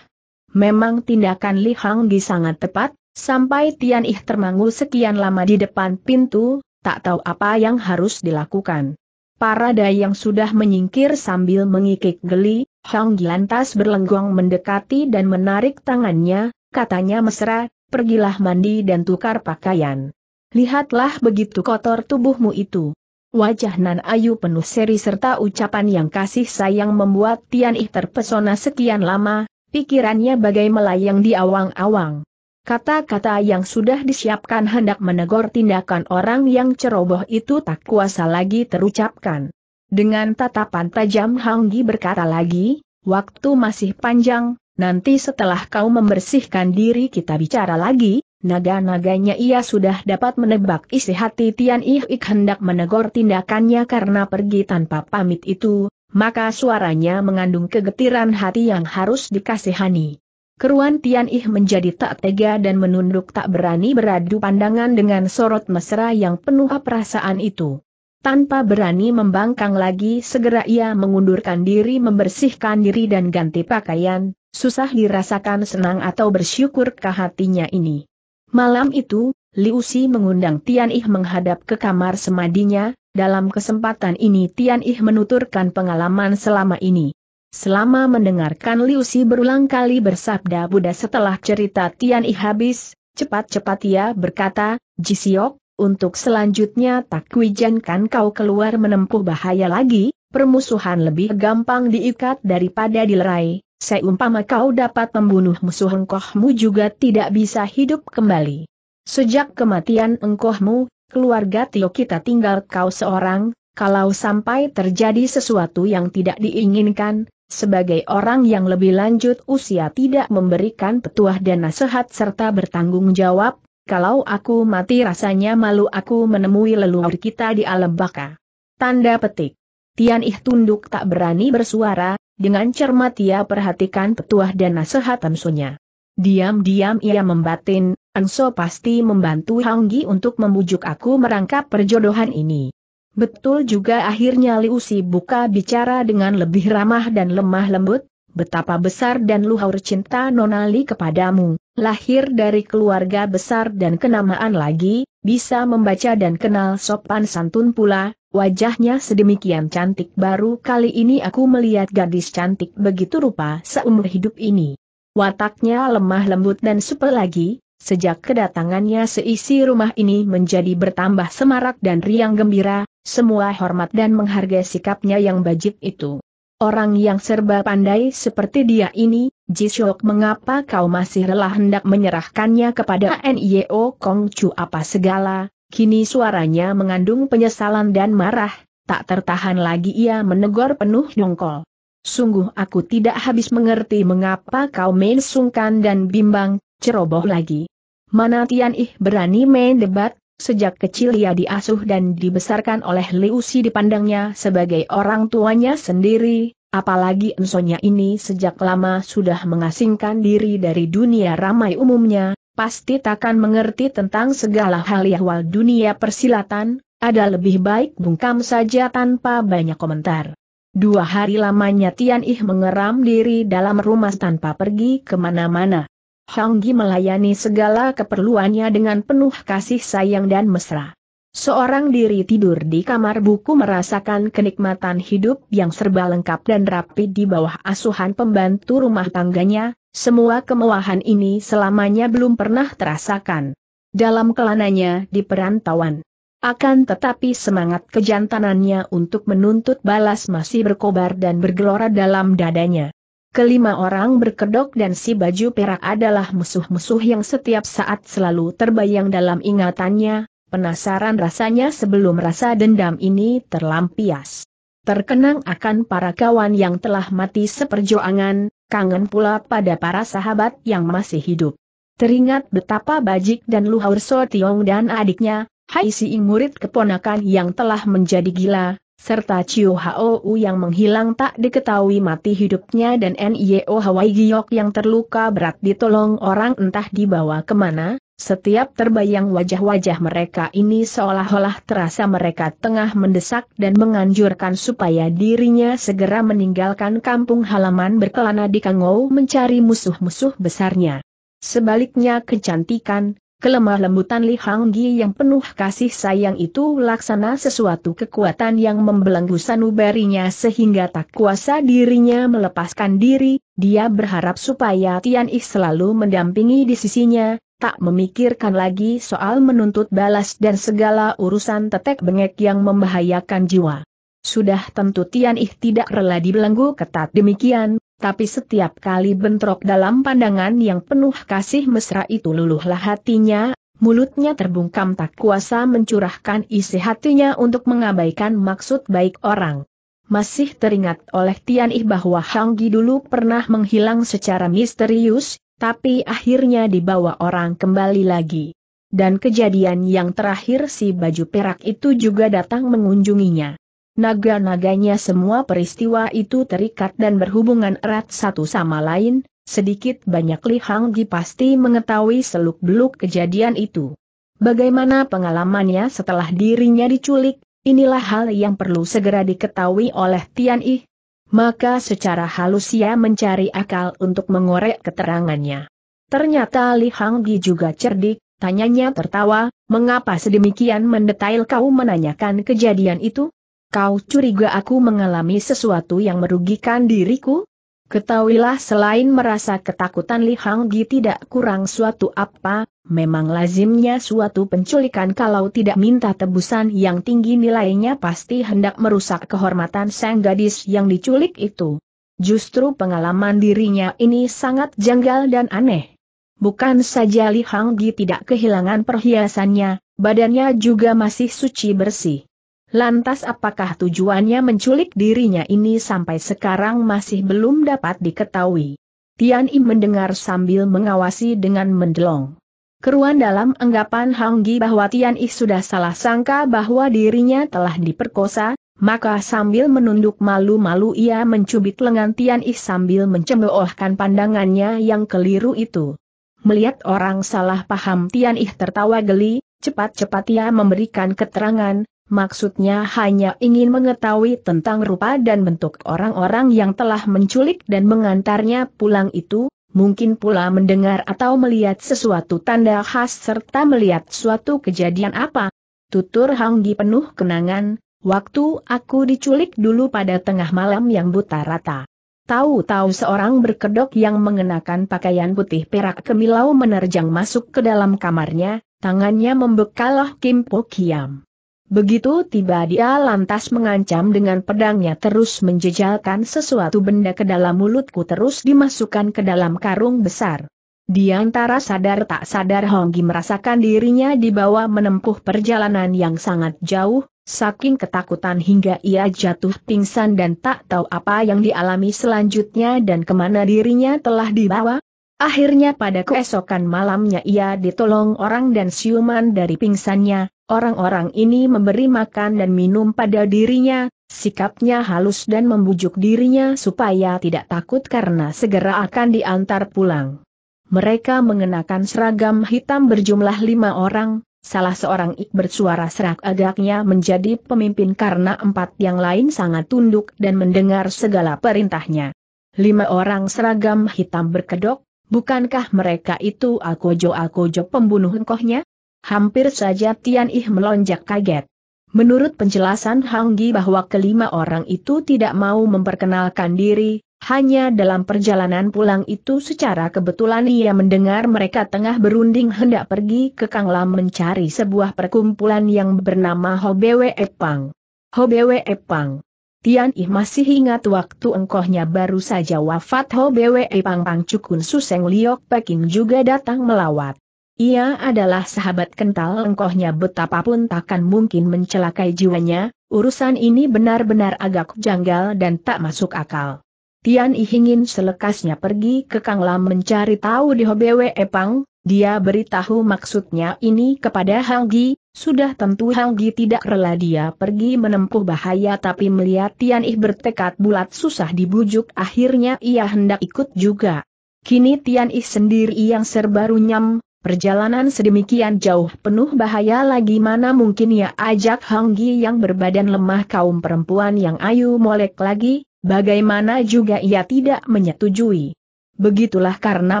Memang tindakan Li Hang Hanggi sangat tepat, sampai Tian Ih termangu sekian lama di depan pintu, tak tahu apa yang harus dilakukan. Para dayang sudah menyingkir sambil mengikik geli, Hang lantas berlenggong mendekati dan menarik tangannya, katanya mesra, pergilah mandi dan tukar pakaian. Lihatlah begitu kotor tubuhmu itu. Wajah Nan Ayu penuh seri serta ucapan yang kasih sayang membuat Tian Ih terpesona sekian lama, pikirannya bagai melayang di awang-awang. Kata-kata yang sudah disiapkan hendak menegur tindakan orang yang ceroboh itu tak kuasa lagi terucapkan. Dengan tatapan tajam Hanggi berkata lagi, waktu masih panjang, nanti setelah kau membersihkan diri kita bicara lagi, naga-naganya ia sudah dapat menebak isi hati Tian Ik hendak menegur tindakannya karena pergi tanpa pamit itu, maka suaranya mengandung kegetiran hati yang harus dikasihani. Keruan Tian Ih menjadi tak tega dan menunduk tak berani beradu pandangan dengan sorot mesra yang penuh perasaan itu. Tanpa berani membangkang lagi segera ia mengundurkan diri membersihkan diri dan ganti pakaian, susah dirasakan senang atau bersyukur ke hatinya ini. Malam itu, Liu Si mengundang Tian Ih menghadap ke kamar semadinya, dalam kesempatan ini Tian Ih menuturkan pengalaman selama ini. Selama mendengarkan Liu Si berulang kali bersabda Buddha setelah cerita Tian I habis, cepat-cepat ia berkata, Siok, untuk selanjutnya tak kuizinkan kau keluar menempuh bahaya lagi, permusuhan lebih gampang diikat daripada dilerai, seumpama kau dapat membunuh musuh engkohmu juga tidak bisa hidup kembali. Sejak kematian engkohmu, keluarga Tio kita tinggal kau seorang, kalau sampai terjadi sesuatu yang tidak diinginkan, sebagai orang yang lebih lanjut usia tidak memberikan petuah dan nasihat serta bertanggung jawab, kalau aku mati rasanya malu aku menemui leluhur kita di alam baka. Tanda petik. Tian Ih tunduk tak berani bersuara, dengan cermat ia perhatikan petuah dan nasihat Amsunya. Diam-diam ia membatin, Anso pasti membantu Hanggi untuk membujuk aku merangkap perjodohan ini. Betul juga akhirnya Liu Si buka bicara dengan lebih ramah dan lemah lembut, betapa besar dan luhur cinta Nonali kepadamu, lahir dari keluarga besar dan kenamaan lagi, bisa membaca dan kenal sopan santun pula, wajahnya sedemikian cantik baru kali ini aku melihat gadis cantik begitu rupa seumur hidup ini. Wataknya lemah lembut dan supel lagi, Sejak kedatangannya seisi rumah ini menjadi bertambah semarak dan riang gembira, semua hormat dan menghargai sikapnya yang bajik itu. Orang yang serba pandai seperti dia ini, Jisok mengapa kau masih rela hendak menyerahkannya kepada NIO Kong Chu apa segala, kini suaranya mengandung penyesalan dan marah, tak tertahan lagi ia menegur penuh dongkol. Sungguh aku tidak habis mengerti mengapa kau main sungkan dan bimbang, ceroboh lagi. Mana Tian Ih berani main debat, sejak kecil ia diasuh dan dibesarkan oleh Liu Si dipandangnya sebagai orang tuanya sendiri, apalagi ensonya ini sejak lama sudah mengasingkan diri dari dunia ramai umumnya, pasti takkan mengerti tentang segala hal yahwal dunia persilatan, ada lebih baik bungkam saja tanpa banyak komentar. Dua hari lamanya Tian Ih mengeram diri dalam rumah tanpa pergi kemana-mana. Hanggi melayani segala keperluannya dengan penuh kasih sayang dan mesra. Seorang diri tidur di kamar buku merasakan kenikmatan hidup yang serba lengkap dan rapi di bawah asuhan pembantu rumah tangganya, semua kemewahan ini selamanya belum pernah terasakan. Dalam kelananya di perantauan. Akan tetapi semangat kejantanannya untuk menuntut balas masih berkobar dan bergelora dalam dadanya. Kelima orang berkedok dan si baju perak adalah musuh-musuh yang setiap saat selalu terbayang dalam ingatannya, penasaran rasanya sebelum rasa dendam ini terlampias. Terkenang akan para kawan yang telah mati seperjuangan, kangen pula pada para sahabat yang masih hidup. Teringat betapa Bajik dan Luhaur So Tiong dan adiknya, Hai si murid keponakan yang telah menjadi gila, serta Chiu Hou yang menghilang tak diketahui mati hidupnya dan Nio Hawaii Giok yang terluka berat ditolong orang entah dibawa kemana, setiap terbayang wajah-wajah mereka ini seolah-olah terasa mereka tengah mendesak dan menganjurkan supaya dirinya segera meninggalkan kampung halaman berkelana di Kangou mencari musuh-musuh besarnya. Sebaliknya kecantikan, kelemah lembutan Li Hanggi yang penuh kasih sayang itu laksana sesuatu kekuatan yang membelenggu sanubarinya sehingga tak kuasa dirinya melepaskan diri, dia berharap supaya Tian Ih selalu mendampingi di sisinya, tak memikirkan lagi soal menuntut balas dan segala urusan tetek bengek yang membahayakan jiwa. Sudah tentu Tian Ih tidak rela dibelenggu ketat demikian, tapi setiap kali bentrok dalam pandangan yang penuh kasih mesra itu luluhlah hatinya, mulutnya terbungkam tak kuasa mencurahkan isi hatinya untuk mengabaikan maksud baik orang. Masih teringat oleh Tian Ih bahwa Hang Gi dulu pernah menghilang secara misterius, tapi akhirnya dibawa orang kembali lagi. Dan kejadian yang terakhir si baju perak itu juga datang mengunjunginya. Naga-naganya semua peristiwa itu terikat dan berhubungan erat satu sama lain, sedikit banyak Li Hanggi pasti mengetahui seluk-beluk kejadian itu. Bagaimana pengalamannya setelah dirinya diculik, inilah hal yang perlu segera diketahui oleh Tian Yi. Maka secara halus ia mencari akal untuk mengorek keterangannya. Ternyata Li Hanggi juga cerdik, tanyanya tertawa, mengapa sedemikian mendetail kau menanyakan kejadian itu? Kau curiga aku mengalami sesuatu yang merugikan diriku? Ketahuilah selain merasa ketakutan Li Hanggi tidak kurang suatu apa, memang lazimnya suatu penculikan kalau tidak minta tebusan yang tinggi nilainya pasti hendak merusak kehormatan sang gadis yang diculik itu. Justru pengalaman dirinya ini sangat janggal dan aneh. Bukan saja Li Hanggi tidak kehilangan perhiasannya, badannya juga masih suci bersih. Lantas apakah tujuannya menculik dirinya ini sampai sekarang masih belum dapat diketahui. Tian Yi mendengar sambil mengawasi dengan mendelong. Keruan dalam anggapan Hang bahwa Tian Yi sudah salah sangka bahwa dirinya telah diperkosa, maka sambil menunduk malu-malu ia mencubit lengan Tian Yi sambil mencemoohkan pandangannya yang keliru itu. Melihat orang salah paham Tian Yi tertawa geli, cepat-cepat ia memberikan keterangan, Maksudnya hanya ingin mengetahui tentang rupa dan bentuk orang-orang yang telah menculik dan mengantarnya pulang itu, mungkin pula mendengar atau melihat sesuatu tanda khas serta melihat suatu kejadian apa. Tutur Hanggi penuh kenangan, waktu aku diculik dulu pada tengah malam yang buta rata. Tahu-tahu seorang berkedok yang mengenakan pakaian putih perak kemilau menerjang masuk ke dalam kamarnya, tangannya membekalah Kim Po Kiam. Begitu tiba dia lantas mengancam dengan pedangnya terus menjejalkan sesuatu benda ke dalam mulutku terus dimasukkan ke dalam karung besar. Di antara sadar tak sadar Honggi merasakan dirinya dibawa menempuh perjalanan yang sangat jauh, saking ketakutan hingga ia jatuh pingsan dan tak tahu apa yang dialami selanjutnya dan kemana dirinya telah dibawa. Akhirnya pada keesokan malamnya ia ditolong orang dan siuman dari pingsannya, Orang-orang ini memberi makan dan minum pada dirinya, sikapnya halus dan membujuk dirinya supaya tidak takut karena segera akan diantar pulang. Mereka mengenakan seragam hitam berjumlah lima orang, salah seorang ik bersuara serak agaknya menjadi pemimpin karena empat yang lain sangat tunduk dan mendengar segala perintahnya. Lima orang seragam hitam berkedok, bukankah mereka itu Akojo-Akojo pembunuh engkohnya? Hampir saja Tian Ih melonjak kaget. Menurut penjelasan Hang Gi bahwa kelima orang itu tidak mau memperkenalkan diri, hanya dalam perjalanan pulang itu secara kebetulan ia mendengar mereka tengah berunding hendak pergi ke Kang Lam mencari sebuah perkumpulan yang bernama Hobewe Epang. Hobewe Epang. Tian Ih masih ingat waktu engkohnya baru saja wafat Hobewe Epang Pang Cukun Suseng Liok Peking juga datang melawat. Ia adalah sahabat kental lengkohnya betapapun takkan mungkin mencelakai jiwanya, urusan ini benar-benar agak janggal dan tak masuk akal. Tian I ingin selekasnya pergi ke Kang Lam mencari tahu di Hobwe Epang, dia beritahu maksudnya ini kepada Hang Gi, sudah tentu Hang Gi tidak rela dia pergi menempuh bahaya tapi melihat Tian Ih bertekad bulat susah dibujuk akhirnya ia hendak ikut juga. Kini Tian Ih sendiri yang serba runyam, Perjalanan sedemikian jauh penuh bahaya lagi mana mungkin ia ajak Hanggi yang berbadan lemah kaum perempuan yang ayu molek lagi, bagaimana juga ia tidak menyetujui. Begitulah karena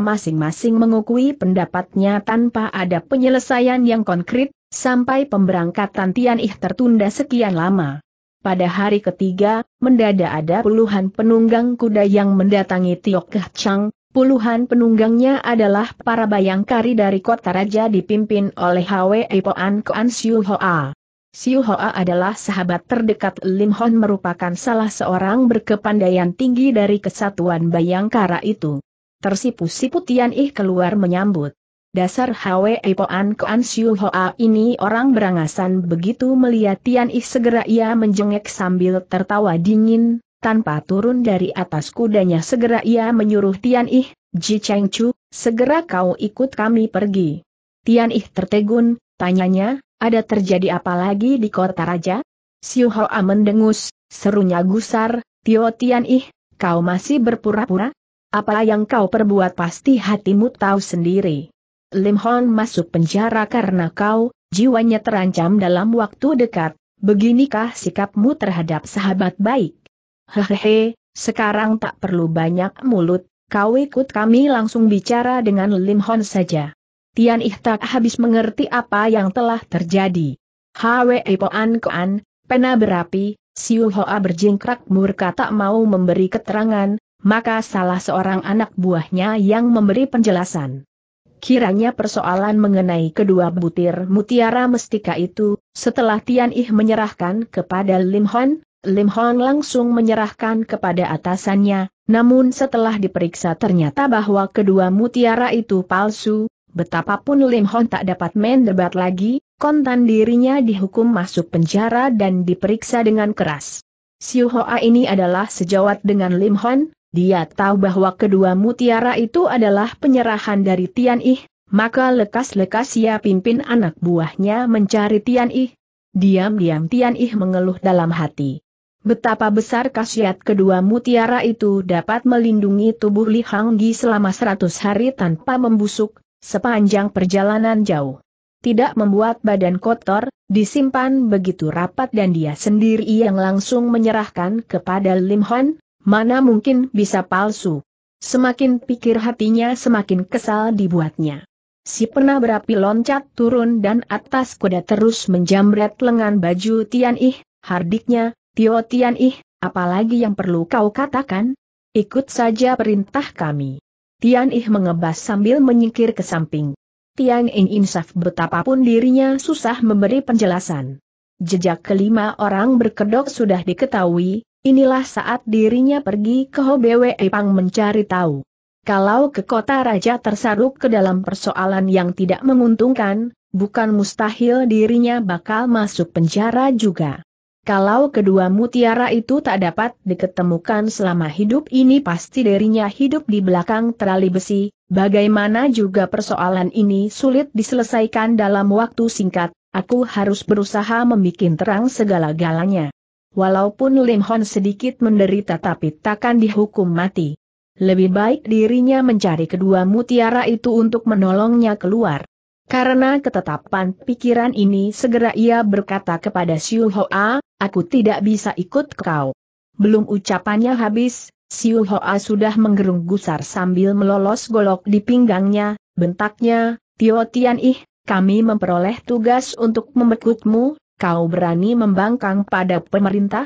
masing-masing mengukui pendapatnya tanpa ada penyelesaian yang konkret, sampai pemberangkatan Tian Ih tertunda sekian lama. Pada hari ketiga, mendadak ada puluhan penunggang kuda yang mendatangi Tiok Keh Puluhan penunggangnya adalah para bayangkari dari kota raja dipimpin oleh Hwe Poan Koan Siu Hoa. Siu Hoa adalah sahabat terdekat Lim Hon merupakan salah seorang berkepandaian tinggi dari kesatuan bayangkara itu. Tersipu-sipu Tian Ih keluar menyambut. Dasar Hwe Poan Koan Siu Hoa ini orang berangasan begitu melihat Tian Ih segera ia menjengek sambil tertawa dingin, tanpa turun dari atas kudanya segera ia menyuruh Tian Ih, Ji Cheng Chu, segera kau ikut kami pergi. Tian Ih tertegun, tanyanya, ada terjadi apa lagi di kota raja? Siu Hoa mendengus, serunya gusar, Tio Tian Ih, kau masih berpura-pura? Apa yang kau perbuat pasti hatimu tahu sendiri. Lim Hon masuk penjara karena kau, jiwanya terancam dalam waktu dekat, beginikah sikapmu terhadap sahabat baik? Hehehe, sekarang tak perlu banyak mulut, kau ikut kami langsung bicara dengan Lim Hon saja. Tian Ih tak habis mengerti apa yang telah terjadi. Hwe Poan Koan, pena berapi, Siu Hoa berjingkrak murka tak mau memberi keterangan, maka salah seorang anak buahnya yang memberi penjelasan. Kiranya persoalan mengenai kedua butir mutiara mestika itu, setelah Tian Ih menyerahkan kepada Lim Hon, Lim Hong langsung menyerahkan kepada atasannya, namun setelah diperiksa ternyata bahwa kedua mutiara itu palsu, betapapun Lim Hong tak dapat mendebat lagi, kontan dirinya dihukum masuk penjara dan diperiksa dengan keras. Siu Hoa ini adalah sejawat dengan Lim Hong, dia tahu bahwa kedua mutiara itu adalah penyerahan dari Tian Ih, maka lekas-lekas ia pimpin anak buahnya mencari Tian Ih. Diam-diam Tian Ih mengeluh dalam hati. Betapa besar khasiat kedua mutiara itu dapat melindungi tubuh Li Hanggi selama seratus hari tanpa membusuk, sepanjang perjalanan jauh. Tidak membuat badan kotor, disimpan begitu rapat dan dia sendiri yang langsung menyerahkan kepada Lim Hon, mana mungkin bisa palsu. Semakin pikir hatinya semakin kesal dibuatnya. Si pernah berapi loncat turun dan atas kuda terus menjamret lengan baju Tian Ih, hardiknya, Tio Tian Ih, apalagi yang perlu kau katakan? Ikut saja perintah kami. Tian Ih mengebas sambil menyingkir ke samping. Tian In insaf betapapun dirinya susah memberi penjelasan. Jejak kelima orang berkedok sudah diketahui, inilah saat dirinya pergi ke Hobwe Pang mencari tahu. Kalau ke kota raja tersaruk ke dalam persoalan yang tidak menguntungkan, bukan mustahil dirinya bakal masuk penjara juga. Kalau kedua mutiara itu tak dapat diketemukan selama hidup ini pasti dirinya hidup di belakang terali besi, bagaimana juga persoalan ini sulit diselesaikan dalam waktu singkat, aku harus berusaha membuat terang segala-galanya. Walaupun Lim Hon sedikit menderita tapi takkan dihukum mati. Lebih baik dirinya mencari kedua mutiara itu untuk menolongnya keluar. Karena ketetapan pikiran ini segera ia berkata kepada Siu Hoa, Aku tidak bisa ikut kau. Belum ucapannya habis, Siu Hoa sudah menggerung gusar sambil melolos golok di pinggangnya, bentaknya, Tio Tian Ih, kami memperoleh tugas untuk memekutmu, kau berani membangkang pada pemerintah?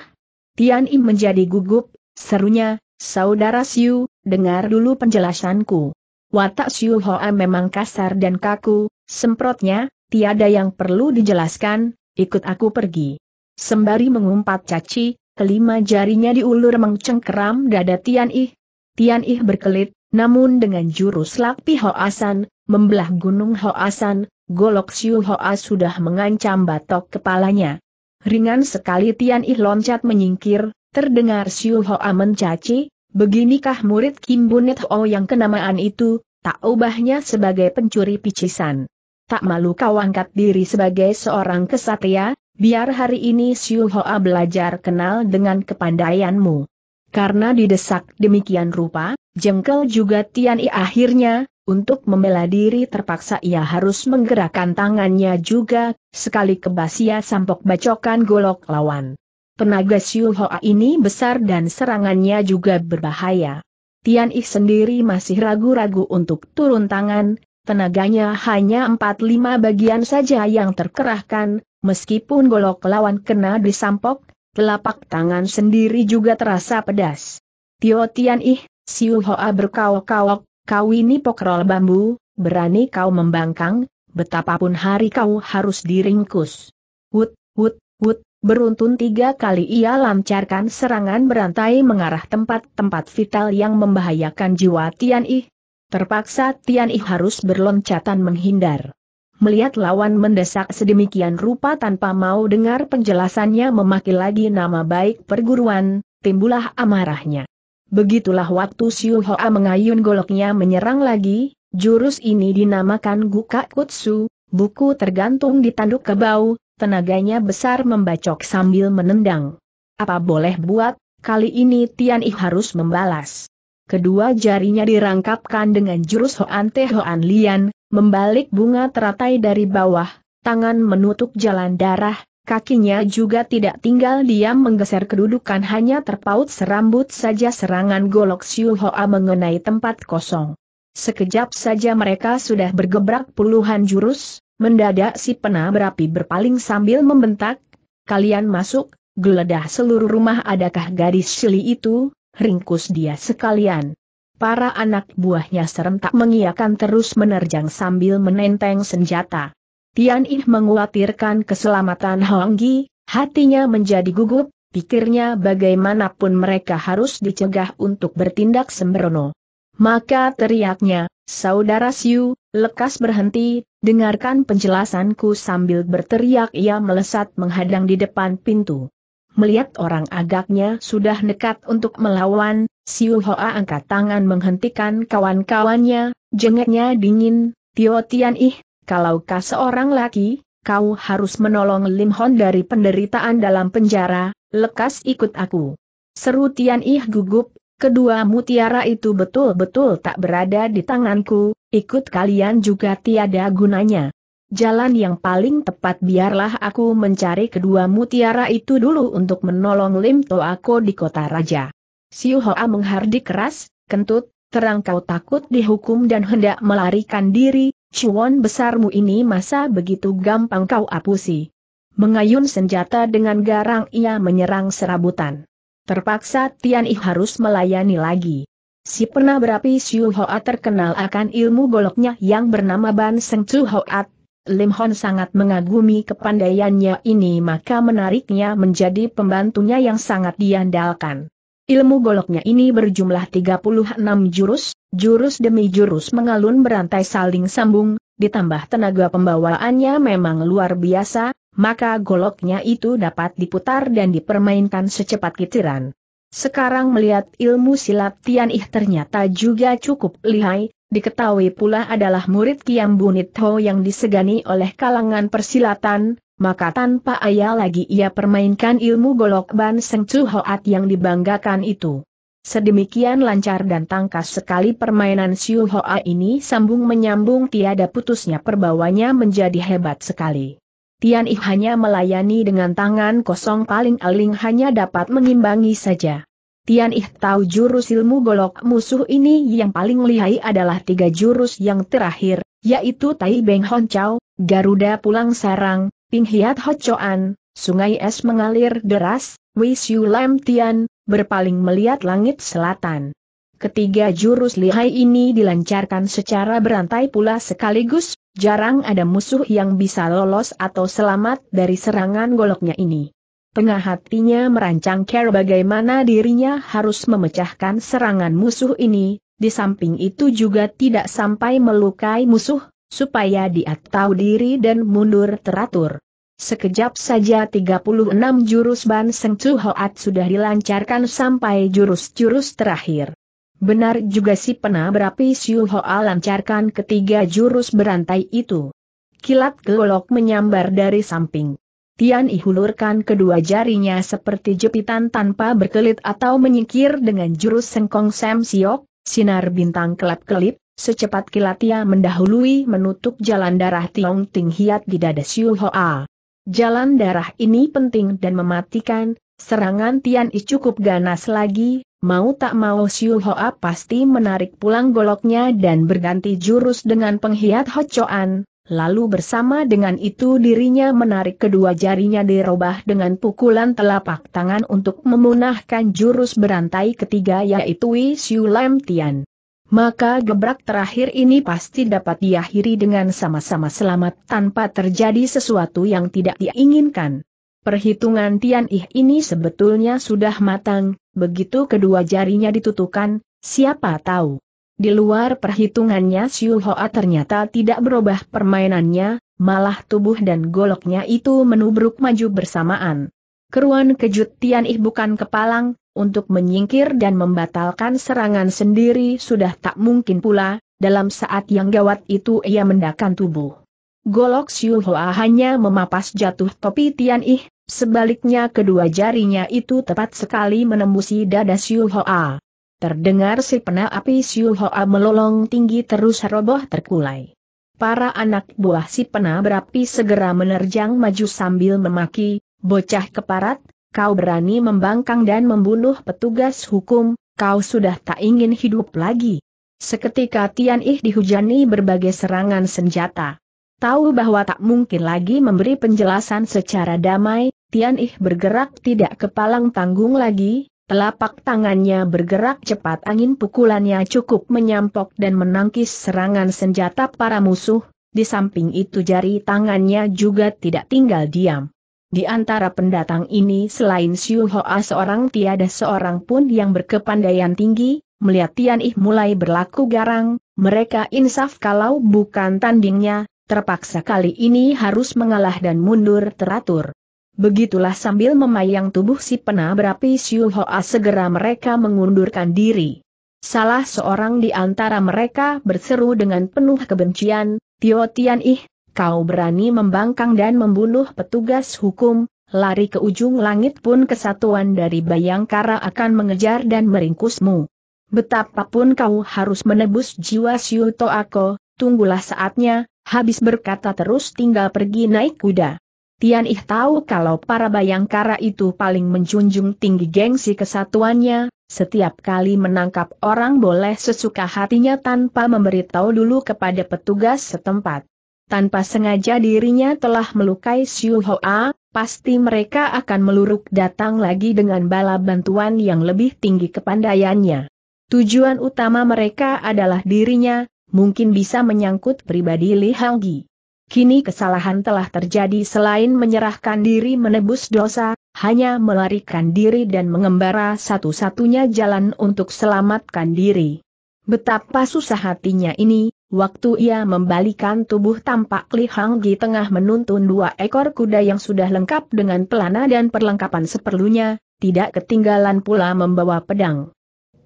Tian Ih menjadi gugup, serunya, Saudara Siu, dengar dulu penjelasanku. Watak Siu Hoa memang kasar dan kaku, semprotnya, tiada yang perlu dijelaskan, ikut aku pergi. Sembari mengumpat caci, kelima jarinya diulur mengcengkeram dada Tian Ih. Tian Ih berkelit, namun dengan jurus lakpi Hoasan, membelah gunung Hoasan, golok Siu Hoas sudah mengancam batok kepalanya. Ringan sekali Tian Ih loncat menyingkir, terdengar Siu Hoa mencaci, beginikah murid Kim Bunet Ho yang kenamaan itu, tak ubahnya sebagai pencuri picisan. Tak malu kau angkat diri sebagai seorang kesatria, Biar hari ini Siu Hoa belajar kenal dengan kepandaianmu. Karena didesak demikian rupa, jengkel juga Tian I akhirnya, untuk membela diri terpaksa ia harus menggerakkan tangannya juga, sekali kebasia sampok bacokan golok lawan. Tenaga Siu Hoa ini besar dan serangannya juga berbahaya. Tian I sendiri masih ragu-ragu untuk turun tangan, tenaganya hanya 4-5 bagian saja yang terkerahkan, meskipun golok lawan kena disampok, telapak tangan sendiri juga terasa pedas. Tio Tian Ih, Siu Hoa berkaok-kaok, kau ini pokrol bambu, berani kau membangkang, betapapun hari kau harus diringkus. Wut, wut, wut, beruntun tiga kali ia lancarkan serangan berantai mengarah tempat-tempat vital yang membahayakan jiwa Tian Ih. Terpaksa Tian Ih harus berloncatan menghindar. Melihat lawan mendesak sedemikian rupa tanpa mau dengar penjelasannya memaki lagi nama baik perguruan, timbullah amarahnya. Begitulah waktu Siu Hoa mengayun goloknya menyerang lagi, jurus ini dinamakan Guka Kutsu, buku tergantung di tanduk kebau, tenaganya besar membacok sambil menendang. Apa boleh buat, kali ini Tian Yi harus membalas kedua jarinya dirangkapkan dengan jurus Hoan Teh Hoan Lian, membalik bunga teratai dari bawah, tangan menutup jalan darah, kakinya juga tidak tinggal diam menggeser kedudukan hanya terpaut serambut saja serangan golok Siu Hoa mengenai tempat kosong. Sekejap saja mereka sudah bergebrak puluhan jurus, mendadak si pena berapi berpaling sambil membentak, kalian masuk, geledah seluruh rumah adakah gadis Sili itu, ringkus dia sekalian. Para anak buahnya serentak mengiakan terus menerjang sambil menenteng senjata. Tian Ih menguatirkan keselamatan Hong Yi, hatinya menjadi gugup, pikirnya bagaimanapun mereka harus dicegah untuk bertindak sembrono. Maka teriaknya, Saudara Siu, lekas berhenti, dengarkan penjelasanku sambil berteriak ia melesat menghadang di depan pintu. Melihat orang agaknya sudah nekat untuk melawan, Siu Hoa angkat tangan menghentikan kawan-kawannya, jengeknya dingin, Tio Tian Ih, kau seorang laki, kau harus menolong Lim Hon dari penderitaan dalam penjara, lekas ikut aku. Seru Tian Ih gugup, kedua mutiara itu betul-betul tak berada di tanganku, ikut kalian juga tiada gunanya. Jalan yang paling tepat biarlah aku mencari kedua mutiara itu dulu untuk menolong Lim Toako di kota raja. Siu Hoa menghardik keras, kentut, terang kau takut dihukum dan hendak melarikan diri, cuan besarmu ini masa begitu gampang kau apusi. Mengayun senjata dengan garang ia menyerang serabutan. Terpaksa Tian I harus melayani lagi. Si pernah berapi Siu Hoa terkenal akan ilmu goloknya yang bernama Ban Seng Chu Hoat, Lim Hon sangat mengagumi kepandaiannya ini maka menariknya menjadi pembantunya yang sangat diandalkan. Ilmu goloknya ini berjumlah 36 jurus, jurus demi jurus mengalun berantai saling sambung, ditambah tenaga pembawaannya memang luar biasa, maka goloknya itu dapat diputar dan dipermainkan secepat kitiran. Sekarang melihat ilmu silat Tian Ih ternyata juga cukup lihai, diketahui pula adalah murid Kiam Bunitho yang disegani oleh kalangan persilatan, maka tanpa ayah lagi ia permainkan ilmu golok ban Seng cu Hoat yang dibanggakan itu. Sedemikian lancar dan tangkas sekali permainan Siu Hoa ini sambung menyambung tiada putusnya perbawanya menjadi hebat sekali. Tian Ih hanya melayani dengan tangan kosong paling aling hanya dapat mengimbangi saja. Tian Ih tahu jurus ilmu golok musuh ini yang paling lihai adalah tiga jurus yang terakhir, yaitu Tai Beng Hon Chow, Garuda Pulang Sarang, Ping Hiat Ho Choan, Sungai Es mengalir deras, Wei Siu Lam Tian, berpaling melihat langit selatan. Ketiga jurus lihai ini dilancarkan secara berantai pula sekaligus, jarang ada musuh yang bisa lolos atau selamat dari serangan goloknya ini. Tengah hatinya merancang care bagaimana dirinya harus memecahkan serangan musuh ini, di samping itu juga tidak sampai melukai musuh, supaya dia tahu diri dan mundur teratur. Sekejap saja 36 jurus Ban Seng Chu Hoat sudah dilancarkan sampai jurus-jurus terakhir. Benar juga si berapi Siu Hoa lancarkan ketiga jurus berantai itu. Kilat gelok menyambar dari samping. Tian ihulurkan kedua jarinya seperti jepitan tanpa berkelit atau menyingkir dengan jurus sengkong Sam Siok, sinar bintang kelap-kelip, secepat kilat ia mendahului menutup jalan darah Tiong Ting Hiat di dada Siu Hoa. Jalan darah ini penting dan mematikan, serangan Tian I cukup ganas lagi, mau tak mau Siu Hoa pasti menarik pulang goloknya dan berganti jurus dengan penghiat hocoan, Lalu bersama dengan itu dirinya menarik kedua jarinya dirobah dengan pukulan telapak tangan untuk memunahkan jurus berantai ketiga yaitu Wei Lam Tian. Maka gebrak terakhir ini pasti dapat diakhiri dengan sama-sama selamat tanpa terjadi sesuatu yang tidak diinginkan. Perhitungan Tian Ih ini sebetulnya sudah matang, begitu kedua jarinya ditutupkan, siapa tahu di luar perhitungannya Xiu Hoa ternyata tidak berubah permainannya, malah tubuh dan goloknya itu menubruk maju bersamaan. Keruan kejut Tian Ih bukan kepalang, untuk menyingkir dan membatalkan serangan sendiri sudah tak mungkin pula, dalam saat yang gawat itu ia mendakan tubuh. Golok Xiu Hoa hanya memapas jatuh topi Tian Ih, sebaliknya kedua jarinya itu tepat sekali menembusi dada Xiu Hoa. Terdengar si pena api Siu Hoa melolong tinggi terus roboh terkulai. Para anak buah si pena berapi segera menerjang maju sambil memaki, bocah keparat, kau berani membangkang dan membunuh petugas hukum, kau sudah tak ingin hidup lagi. Seketika Tian Ih dihujani berbagai serangan senjata. Tahu bahwa tak mungkin lagi memberi penjelasan secara damai, Tian Ih bergerak tidak kepalang tanggung lagi, Telapak tangannya bergerak cepat angin pukulannya cukup menyampok dan menangkis serangan senjata para musuh, di samping itu jari tangannya juga tidak tinggal diam. Di antara pendatang ini selain Siu Hoa seorang tiada seorang pun yang berkepandaian tinggi, melihat Tian Ih mulai berlaku garang, mereka insaf kalau bukan tandingnya, terpaksa kali ini harus mengalah dan mundur teratur. Begitulah sambil memayang tubuh si pena berapi Siu Hoa segera mereka mengundurkan diri. Salah seorang di antara mereka berseru dengan penuh kebencian, Tio Tian Ih, kau berani membangkang dan membunuh petugas hukum, lari ke ujung langit pun kesatuan dari Bayangkara akan mengejar dan meringkusmu. Betapapun kau harus menebus jiwa Siu aku, tunggulah saatnya, habis berkata terus tinggal pergi naik kuda. Tian Ih tahu kalau para bayangkara itu paling menjunjung tinggi gengsi kesatuannya, setiap kali menangkap orang boleh sesuka hatinya tanpa memberitahu dulu kepada petugas setempat. Tanpa sengaja dirinya telah melukai Xiu Hoa, pasti mereka akan meluruk datang lagi dengan bala bantuan yang lebih tinggi kepandaiannya. Tujuan utama mereka adalah dirinya, mungkin bisa menyangkut pribadi Li Hanggi. Kini kesalahan telah terjadi selain menyerahkan diri menebus dosa, hanya melarikan diri dan mengembara satu-satunya jalan untuk selamatkan diri. Betapa susah hatinya ini, waktu ia membalikan tubuh tampak Li Hanggi tengah menuntun dua ekor kuda yang sudah lengkap dengan pelana dan perlengkapan seperlunya, tidak ketinggalan pula membawa pedang.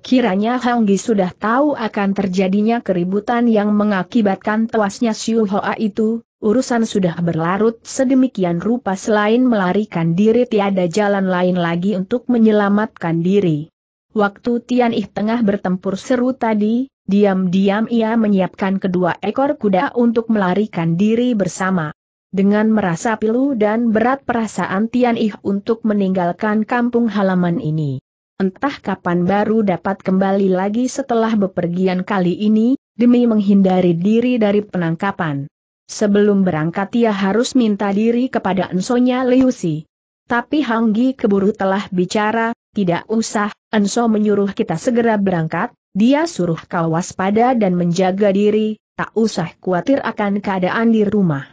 Kiranya Hanggi sudah tahu akan terjadinya keributan yang mengakibatkan tewasnya Xiu Hoa itu, urusan sudah berlarut sedemikian rupa selain melarikan diri tiada jalan lain lagi untuk menyelamatkan diri. Waktu Tian Ih tengah bertempur seru tadi, diam-diam ia menyiapkan kedua ekor kuda untuk melarikan diri bersama. Dengan merasa pilu dan berat perasaan Tian Ih untuk meninggalkan kampung halaman ini. Entah kapan baru dapat kembali lagi setelah bepergian kali ini, demi menghindari diri dari penangkapan. Sebelum berangkat ia harus minta diri kepada Ensonya Liusi. Tapi Hanggi keburu telah bicara, tidak usah, Enso menyuruh kita segera berangkat, dia suruh kau waspada dan menjaga diri, tak usah khawatir akan keadaan di rumah.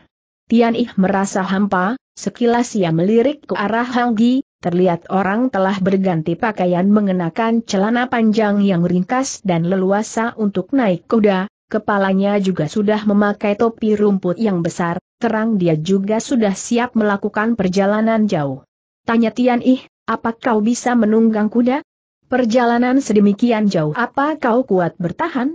Tian Ih merasa hampa, sekilas ia melirik ke arah Hanggi, terlihat orang telah berganti pakaian mengenakan celana panjang yang ringkas dan leluasa untuk naik kuda, kepalanya juga sudah memakai topi rumput yang besar, terang dia juga sudah siap melakukan perjalanan jauh. Tanya Tian Ih, apa kau bisa menunggang kuda? Perjalanan sedemikian jauh apa kau kuat bertahan?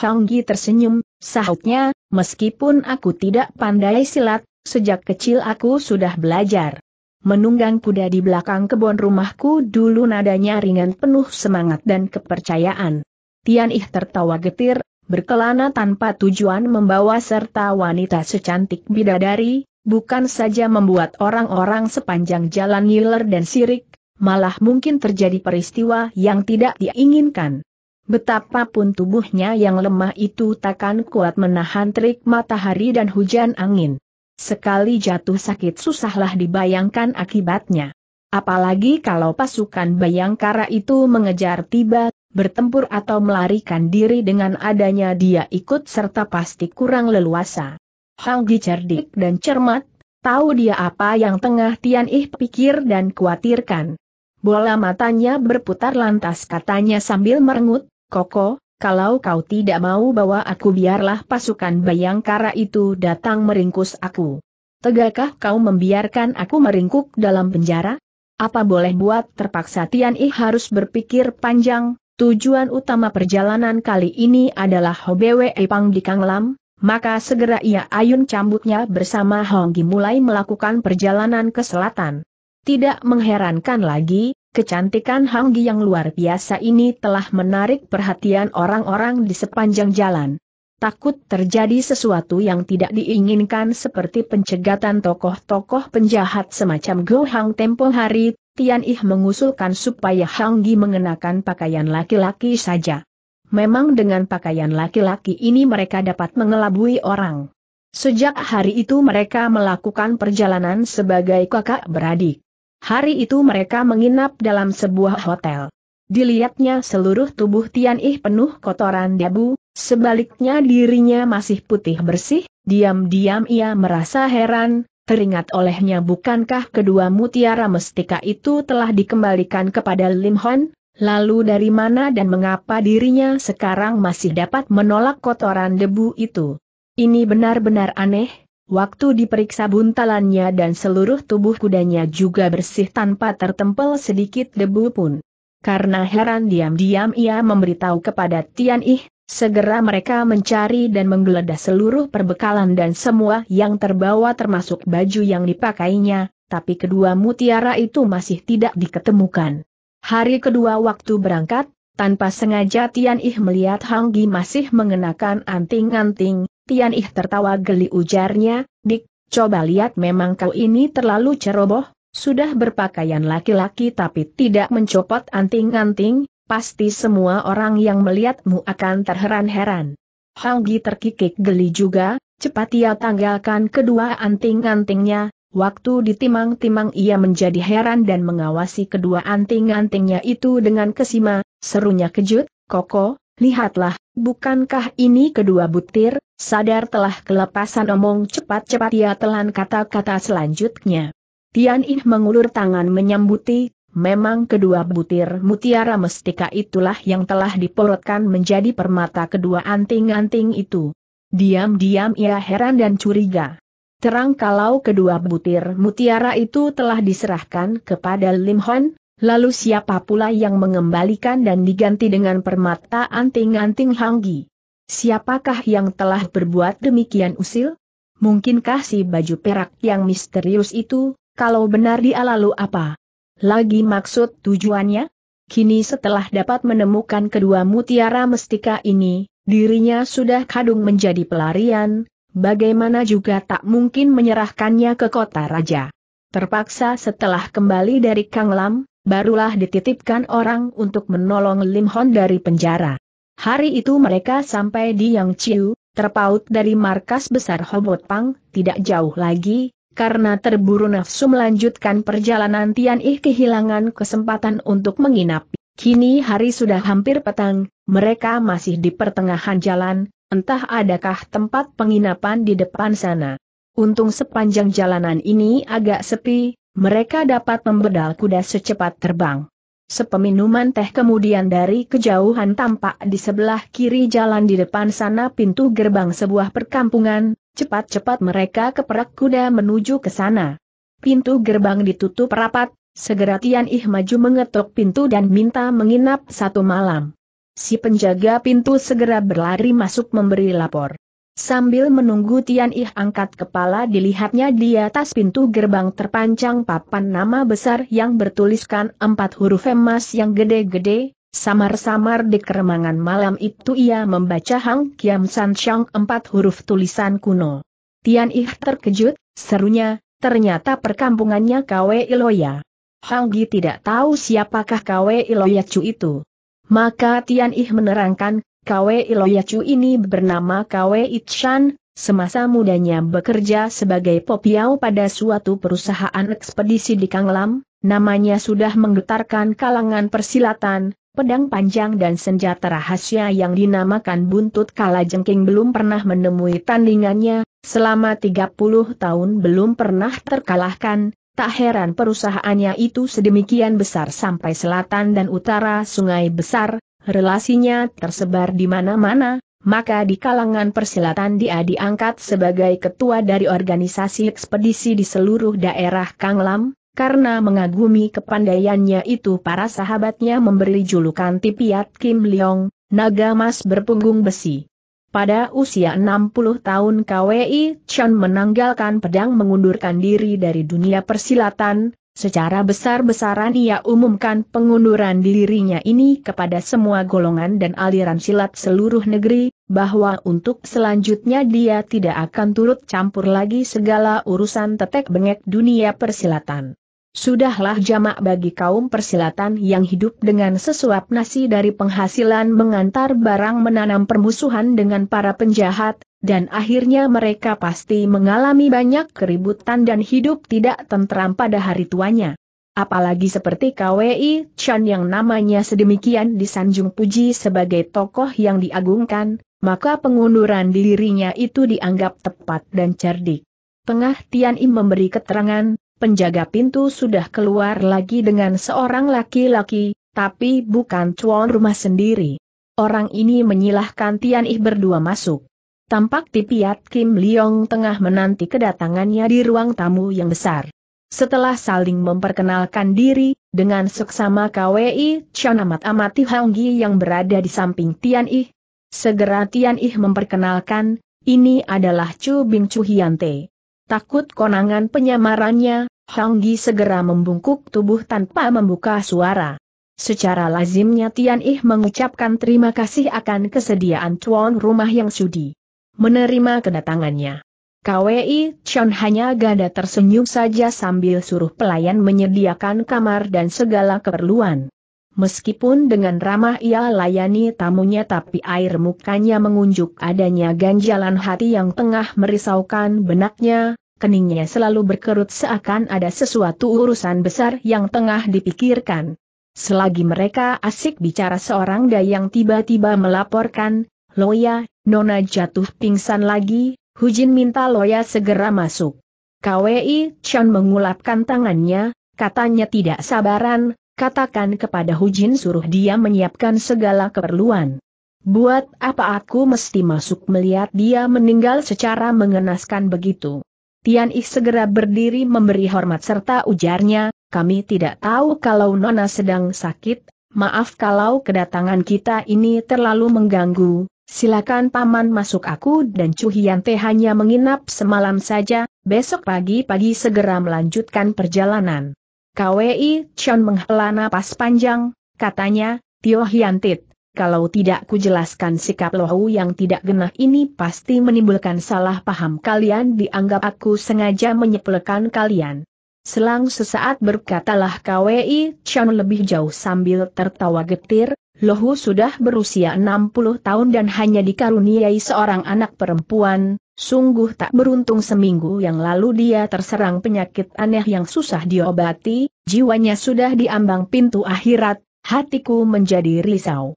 Gi tersenyum, sahutnya, meskipun aku tidak pandai silat, sejak kecil aku sudah belajar. Menunggang kuda di belakang kebun rumahku dulu nadanya ringan penuh semangat dan kepercayaan. Tian Ih tertawa getir, berkelana tanpa tujuan membawa serta wanita secantik bidadari, bukan saja membuat orang-orang sepanjang jalan ngiler dan sirik, malah mungkin terjadi peristiwa yang tidak diinginkan. Betapapun tubuhnya yang lemah itu takkan kuat menahan trik matahari dan hujan angin. Sekali jatuh sakit susahlah dibayangkan akibatnya. Apalagi kalau pasukan Bayangkara itu mengejar tiba, bertempur atau melarikan diri dengan adanya dia ikut serta pasti kurang leluasa. Hang Gi cerdik dan cermat, tahu dia apa yang tengah Tian Ih pikir dan khawatirkan. Bola matanya berputar lantas katanya sambil merengut, Koko, kalau kau tidak mau bawa aku biarlah pasukan Bayangkara itu datang meringkus aku. Tegakkah kau membiarkan aku meringkuk dalam penjara? Apa boleh buat terpaksa Tian I harus berpikir panjang, tujuan utama perjalanan kali ini adalah Hobewe Ipang di Kanglam, maka segera ia ayun cambuknya bersama Honggi mulai melakukan perjalanan ke selatan. Tidak mengherankan lagi, kecantikan Honggi yang luar biasa ini telah menarik perhatian orang-orang di sepanjang jalan takut terjadi sesuatu yang tidak diinginkan seperti pencegatan tokoh-tokoh penjahat semacam Go Hang tempo hari, Tian Ih mengusulkan supaya Hang Gi mengenakan pakaian laki-laki saja. Memang dengan pakaian laki-laki ini mereka dapat mengelabui orang. Sejak hari itu mereka melakukan perjalanan sebagai kakak beradik. Hari itu mereka menginap dalam sebuah hotel. Dilihatnya seluruh tubuh Tian Ih penuh kotoran debu, Sebaliknya dirinya masih putih bersih, diam-diam ia merasa heran, teringat olehnya bukankah kedua mutiara mestika itu telah dikembalikan kepada Lim Hon, lalu dari mana dan mengapa dirinya sekarang masih dapat menolak kotoran debu itu. Ini benar-benar aneh, Waktu diperiksa buntalannya dan seluruh tubuh kudanya juga bersih tanpa tertempel sedikit debu pun. Karena heran diam-diam ia memberitahu kepada Tian Ih, Segera mereka mencari dan menggeledah seluruh perbekalan dan semua yang terbawa termasuk baju yang dipakainya, tapi kedua mutiara itu masih tidak diketemukan. Hari kedua waktu berangkat, tanpa sengaja Tian Ih melihat Hang Gi masih mengenakan anting-anting, Tian Ih tertawa geli ujarnya, Dik, coba lihat memang kau ini terlalu ceroboh, sudah berpakaian laki-laki tapi tidak mencopot anting-anting, pasti semua orang yang melihatmu akan terheran-heran. Hanggi terkikik geli juga, cepat ia tanggalkan kedua anting-antingnya, waktu ditimang-timang ia menjadi heran dan mengawasi kedua anting-antingnya itu dengan kesima, serunya kejut, koko, lihatlah, bukankah ini kedua butir, sadar telah kelepasan omong cepat-cepat ia telan kata-kata selanjutnya. Tian Ih mengulur tangan menyambuti, Memang kedua butir mutiara mestika itulah yang telah diporotkan menjadi permata kedua anting-anting itu. Diam-diam ia heran dan curiga. Terang kalau kedua butir mutiara itu telah diserahkan kepada Lim Hon, lalu siapa pula yang mengembalikan dan diganti dengan permata anting-anting Hanggi? Siapakah yang telah berbuat demikian usil? Mungkinkah si baju perak yang misterius itu, kalau benar dia lalu apa? Lagi maksud tujuannya? Kini setelah dapat menemukan kedua mutiara mestika ini, dirinya sudah kadung menjadi pelarian, bagaimana juga tak mungkin menyerahkannya ke kota raja. Terpaksa setelah kembali dari Kang Lam, barulah dititipkan orang untuk menolong Lim Hon dari penjara. Hari itu mereka sampai di Yang Chiu, terpaut dari markas besar Hobot Pang, tidak jauh lagi, karena terburu nafsu melanjutkan perjalanan Tian Ih kehilangan kesempatan untuk menginap. Kini hari sudah hampir petang, mereka masih di pertengahan jalan, entah adakah tempat penginapan di depan sana. Untung sepanjang jalanan ini agak sepi, mereka dapat membedal kuda secepat terbang. Sepeminuman teh kemudian dari kejauhan tampak di sebelah kiri jalan di depan sana pintu gerbang sebuah perkampungan, Cepat-cepat mereka keperak kuda menuju ke sana. Pintu gerbang ditutup rapat, segera Tian Ih maju mengetuk pintu dan minta menginap satu malam. Si penjaga pintu segera berlari masuk memberi lapor. Sambil menunggu Tian Ih angkat kepala dilihatnya di atas pintu gerbang terpanjang papan nama besar yang bertuliskan empat huruf emas yang gede-gede, Samar-samar di keremangan malam itu ia membaca Hang Kiam San Shang empat huruf tulisan kuno. Tian Ih terkejut, serunya, ternyata perkampungannya Kwe Iloya. Hang Gi tidak tahu siapakah Kwe Iloya Chu itu. Maka Tian Ih menerangkan, Kwe Iloya Chu ini bernama Kwe Itshan, semasa mudanya bekerja sebagai popiau pada suatu perusahaan ekspedisi di Kanglam, namanya sudah menggetarkan kalangan persilatan, Pedang panjang dan senjata rahasia yang dinamakan buntut Kalajengking belum pernah menemui tandingannya, selama 30 tahun belum pernah terkalahkan, tak heran perusahaannya itu sedemikian besar sampai selatan dan utara sungai besar, relasinya tersebar di mana-mana, maka di kalangan persilatan dia diangkat sebagai ketua dari organisasi ekspedisi di seluruh daerah Kanglam, karena mengagumi kepandaiannya itu para sahabatnya memberi julukan Tipiat Kim Leong, naga mas berpunggung besi. Pada usia 60 tahun KWI Chan menanggalkan pedang mengundurkan diri dari dunia persilatan, secara besar-besaran ia umumkan pengunduran dirinya ini kepada semua golongan dan aliran silat seluruh negeri, bahwa untuk selanjutnya dia tidak akan turut campur lagi segala urusan tetek bengek dunia persilatan. Sudahlah jamak bagi kaum persilatan yang hidup dengan sesuap nasi dari penghasilan mengantar barang menanam permusuhan dengan para penjahat, dan akhirnya mereka pasti mengalami banyak keributan dan hidup tidak tentram pada hari tuanya. Apalagi seperti KWI Chan yang namanya sedemikian disanjung puji sebagai tokoh yang diagungkan, maka pengunduran dirinya itu dianggap tepat dan cerdik. Tengah Tian Im memberi keterangan, penjaga pintu sudah keluar lagi dengan seorang laki-laki, tapi bukan cuan rumah sendiri. Orang ini menyilahkan Tian Ih berdua masuk. Tampak Tipiat Kim Leong tengah menanti kedatangannya di ruang tamu yang besar. Setelah saling memperkenalkan diri, dengan seksama KWI Chan amat amati Hanggi yang berada di samping Tian Ih, segera Tian Ih memperkenalkan, ini adalah Chu Bing Chu Hyante. Takut konangan penyamarannya, Gi segera membungkuk tubuh tanpa membuka suara. Secara lazimnya Tian Ih mengucapkan terima kasih akan kesediaan tuan rumah yang sudi menerima kedatangannya. KWI Chon hanya gada tersenyum saja sambil suruh pelayan menyediakan kamar dan segala keperluan. Meskipun dengan ramah ia layani tamunya tapi air mukanya mengunjuk adanya ganjalan hati yang tengah merisaukan benaknya, keningnya selalu berkerut seakan ada sesuatu urusan besar yang tengah dipikirkan. Selagi mereka asik bicara seorang dayang tiba-tiba melaporkan, Loya, Nona jatuh pingsan lagi, Hujin minta Loya segera masuk. KWI Chan mengulapkan tangannya, katanya tidak sabaran, katakan kepada Hujin suruh dia menyiapkan segala keperluan. Buat apa aku mesti masuk melihat dia meninggal secara mengenaskan begitu? Tian Ih segera berdiri memberi hormat serta ujarnya, kami tidak tahu kalau Nona sedang sakit, maaf kalau kedatangan kita ini terlalu mengganggu, silakan paman masuk aku dan Chu Hian hanya menginap semalam saja, besok pagi-pagi segera melanjutkan perjalanan. KWI Chon menghela napas panjang, katanya, Tio Hian Tit, kalau tidak kujelaskan sikap lohu yang tidak genah ini pasti menimbulkan salah paham kalian dianggap aku sengaja menyepelekan kalian. Selang sesaat berkatalah KWI Chan lebih jauh sambil tertawa getir, Lohu sudah berusia 60 tahun dan hanya dikaruniai seorang anak perempuan, sungguh tak beruntung seminggu yang lalu dia terserang penyakit aneh yang susah diobati, jiwanya sudah diambang pintu akhirat, hatiku menjadi risau.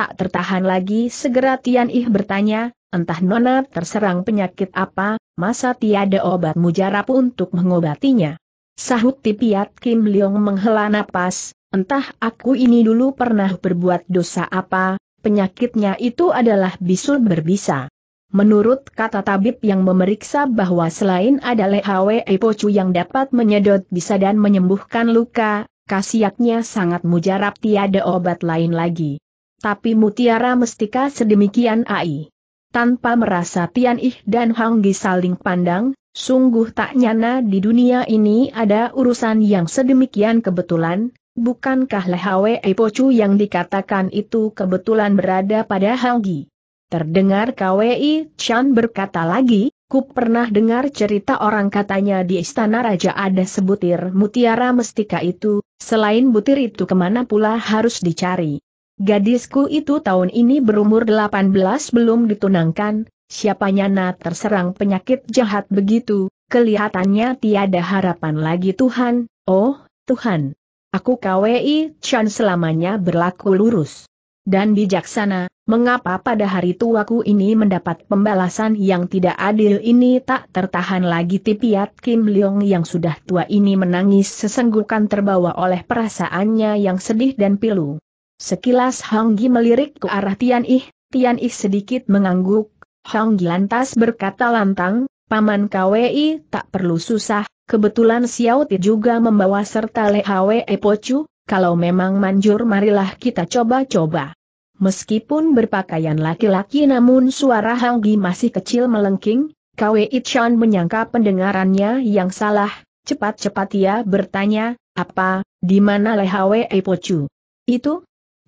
Tak tertahan lagi segera Tian Ih bertanya, entah Nona terserang penyakit apa, masa tiada obat mujarab untuk mengobatinya. Sahut Tipiat Kim Leong menghela napas, entah aku ini dulu pernah berbuat dosa apa, penyakitnya itu adalah bisul berbisa. Menurut kata tabib yang memeriksa bahwa selain ada Lehawe Epocu yang dapat menyedot bisa dan menyembuhkan luka, kasiatnya sangat mujarab tiada obat lain lagi. Tapi mutiara mestika sedemikian ai. Tanpa merasa Tian Ih dan Hang saling pandang, sungguh tak nyana di dunia ini ada urusan yang sedemikian kebetulan, bukankah lehawe ipochu yang dikatakan itu kebetulan berada pada Hang Gi? Terdengar KWI Chan berkata lagi, ku pernah dengar cerita orang katanya di istana raja ada sebutir mutiara mestika itu, selain butir itu kemana pula harus dicari. Gadisku itu tahun ini berumur 18 belum ditunangkan, Siapanya na terserang penyakit jahat begitu, kelihatannya tiada harapan lagi Tuhan, oh, Tuhan. Aku KWI Chan selamanya berlaku lurus dan bijaksana, mengapa pada hari tuaku ini mendapat pembalasan yang tidak adil ini tak tertahan lagi tipiat Kim Leong yang sudah tua ini menangis sesenggukan terbawa oleh perasaannya yang sedih dan pilu. Sekilas Hong Gi melirik ke arah Tian Ih, Tian Ih sedikit mengangguk, Hong Gi lantas berkata lantang, Paman KWI tak perlu susah, kebetulan Xiao Ti juga membawa serta Le Hwe Pocu, kalau memang manjur marilah kita coba-coba. Meskipun berpakaian laki-laki namun suara Hong Gi masih kecil melengking, KWI Chan menyangka pendengarannya yang salah, cepat-cepat ia bertanya, apa, di mana Le Hwe Pocu? Itu,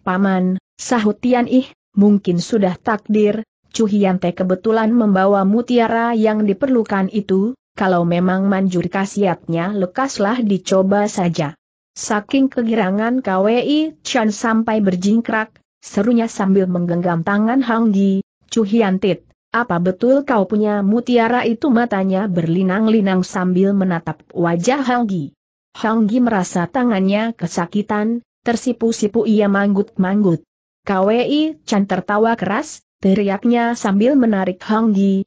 Paman, sahut Tian Ih, mungkin sudah takdir, Chu Hian kebetulan membawa mutiara yang diperlukan itu, kalau memang manjur khasiatnya lekaslah dicoba saja. Saking kegirangan KWI Chan sampai berjingkrak, serunya sambil menggenggam tangan Hang Gi, Chu Hian apa betul kau punya mutiara itu matanya berlinang-linang sambil menatap wajah Hang Gi. Hang Gi merasa tangannya kesakitan, Tersipu-sipu ia manggut-manggut. Kwei Chan tertawa keras, teriaknya sambil menarik Hong Gi,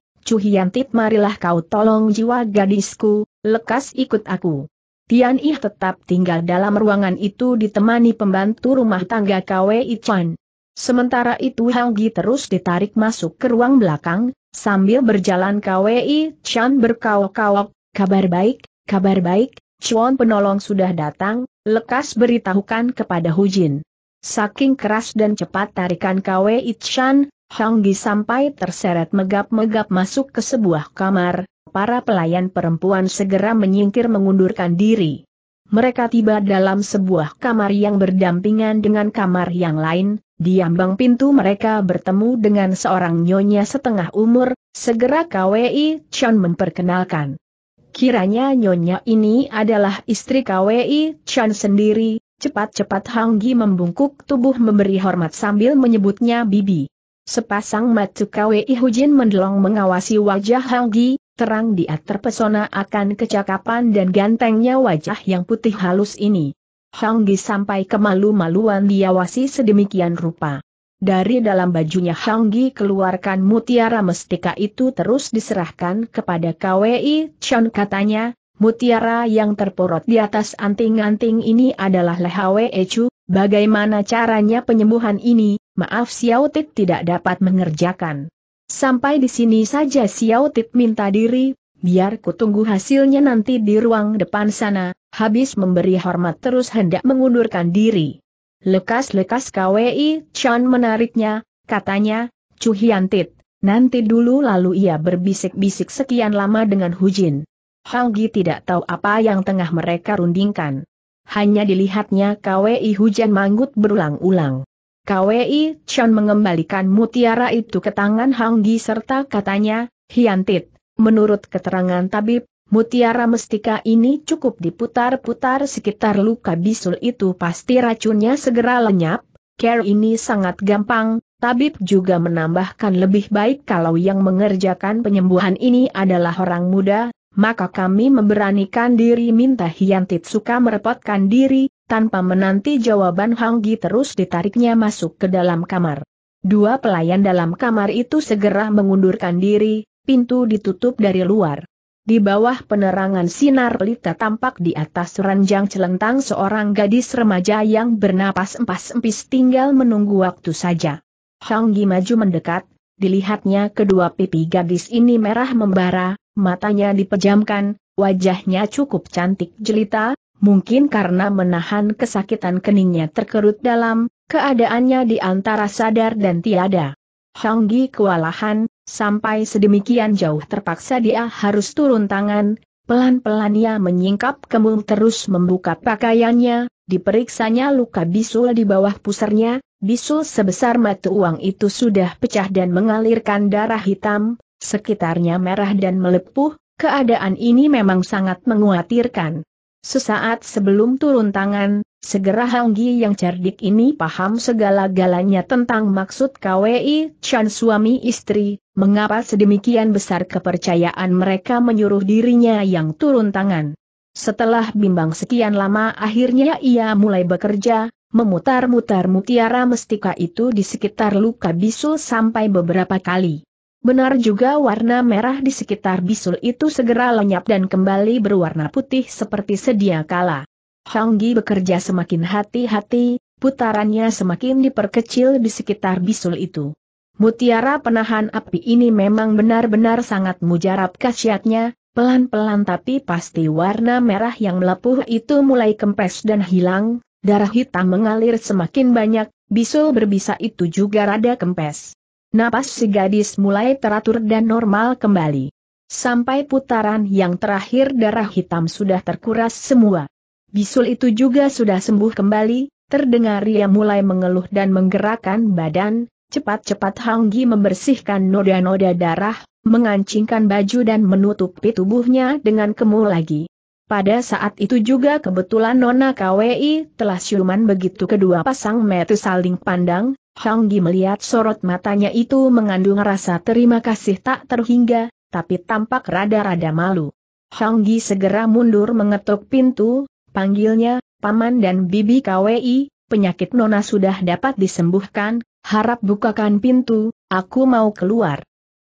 tit marilah kau tolong jiwa gadisku, lekas ikut aku. Tian Ih tetap tinggal dalam ruangan itu ditemani pembantu rumah tangga Kwei Chan. Sementara itu Hong Gi terus ditarik masuk ke ruang belakang, sambil berjalan Kwei Chan berkawok-kawok, kabar baik, kabar baik, Chuan penolong sudah datang, lekas beritahukan kepada Hu Jin. Saking keras dan cepat tarikan Kwe Itshan, Hang Gi sampai terseret megap-megap masuk ke sebuah kamar, para pelayan perempuan segera menyingkir mengundurkan diri. Mereka tiba dalam sebuah kamar yang berdampingan dengan kamar yang lain, di ambang pintu mereka bertemu dengan seorang nyonya setengah umur, segera KWI Chan memperkenalkan. Kiranya nyonya ini adalah istri KWI Chan sendiri, cepat-cepat hanggi membungkuk tubuh memberi hormat sambil menyebutnya bibi. Sepasang mata KWI Hujin mendelong mengawasi wajah hanggi terang dia terpesona akan kecakapan dan gantengnya wajah yang putih halus ini. hanggi sampai kemalu-maluan diawasi sedemikian rupa. Dari dalam bajunya Hanggi keluarkan mutiara mestika itu terus diserahkan kepada KWI Chon katanya, mutiara yang terporot di atas anting-anting ini adalah Lehawe Echu, bagaimana caranya penyembuhan ini, maaf Xiao Tit tidak dapat mengerjakan. Sampai di sini saja Xiao Tit minta diri, biar kutunggu hasilnya nanti di ruang depan sana, habis memberi hormat terus hendak mengundurkan diri. Lekas-lekas KWI Chan menariknya, katanya, Cuhiantit, nanti dulu lalu ia berbisik-bisik sekian lama dengan Hu Hujin. Hanggi tidak tahu apa yang tengah mereka rundingkan. Hanya dilihatnya KWI hujan manggut berulang-ulang. KWI Chan mengembalikan mutiara itu ke tangan Hanggi serta katanya, Hiantit, menurut keterangan tabib, Mutiara mestika ini cukup diputar-putar sekitar luka bisul itu pasti racunnya segera lenyap, care ini sangat gampang, tabib juga menambahkan lebih baik kalau yang mengerjakan penyembuhan ini adalah orang muda, maka kami memberanikan diri minta Hiantit suka merepotkan diri, tanpa menanti jawaban Hanggi terus ditariknya masuk ke dalam kamar. Dua pelayan dalam kamar itu segera mengundurkan diri, pintu ditutup dari luar. Di bawah penerangan sinar pelita tampak di atas ranjang celentang seorang gadis remaja yang bernapas empas-empis tinggal menunggu waktu saja. Hang Gi maju mendekat, dilihatnya kedua pipi gadis ini merah membara, matanya dipejamkan, wajahnya cukup cantik jelita, mungkin karena menahan kesakitan keningnya terkerut dalam, keadaannya di antara sadar dan tiada. Hang Gi kewalahan, Sampai sedemikian jauh terpaksa dia harus turun tangan, pelan-pelan ia menyingkap kemul terus membuka pakaiannya, diperiksanya luka bisul di bawah pusarnya, bisul sebesar mata uang itu sudah pecah dan mengalirkan darah hitam, sekitarnya merah dan melepuh, keadaan ini memang sangat menguatirkan. Sesaat sebelum turun tangan, segera Hanggi yang cerdik ini paham segala-galanya tentang maksud KWI Chan suami istri, mengapa sedemikian besar kepercayaan mereka menyuruh dirinya yang turun tangan. Setelah bimbang sekian lama akhirnya ia mulai bekerja, memutar-mutar mutiara mestika itu di sekitar luka bisul sampai beberapa kali. Benar juga warna merah di sekitar bisul itu segera lenyap dan kembali berwarna putih seperti sedia kala. Honggi bekerja semakin hati-hati, putarannya semakin diperkecil di sekitar bisul itu. Mutiara penahan api ini memang benar-benar sangat mujarab khasiatnya, pelan-pelan tapi pasti warna merah yang melepuh itu mulai kempes dan hilang, darah hitam mengalir semakin banyak, bisul berbisa itu juga rada kempes. Napas si gadis mulai teratur dan normal kembali. Sampai putaran yang terakhir darah hitam sudah terkuras semua. Bisul itu juga sudah sembuh kembali, terdengar ia mulai mengeluh dan menggerakkan badan, Cepat-cepat Hanggi membersihkan noda-noda darah, mengancingkan baju dan menutupi tubuhnya dengan kemul lagi. Pada saat itu juga kebetulan Nona KWI telah siuman begitu kedua pasang mata saling pandang, Hanggi melihat sorot matanya itu mengandung rasa terima kasih tak terhingga, tapi tampak rada-rada malu. Hanggi segera mundur mengetuk pintu, panggilnya, paman dan bibi KWI, penyakit Nona sudah dapat disembuhkan, harap bukakan pintu, aku mau keluar.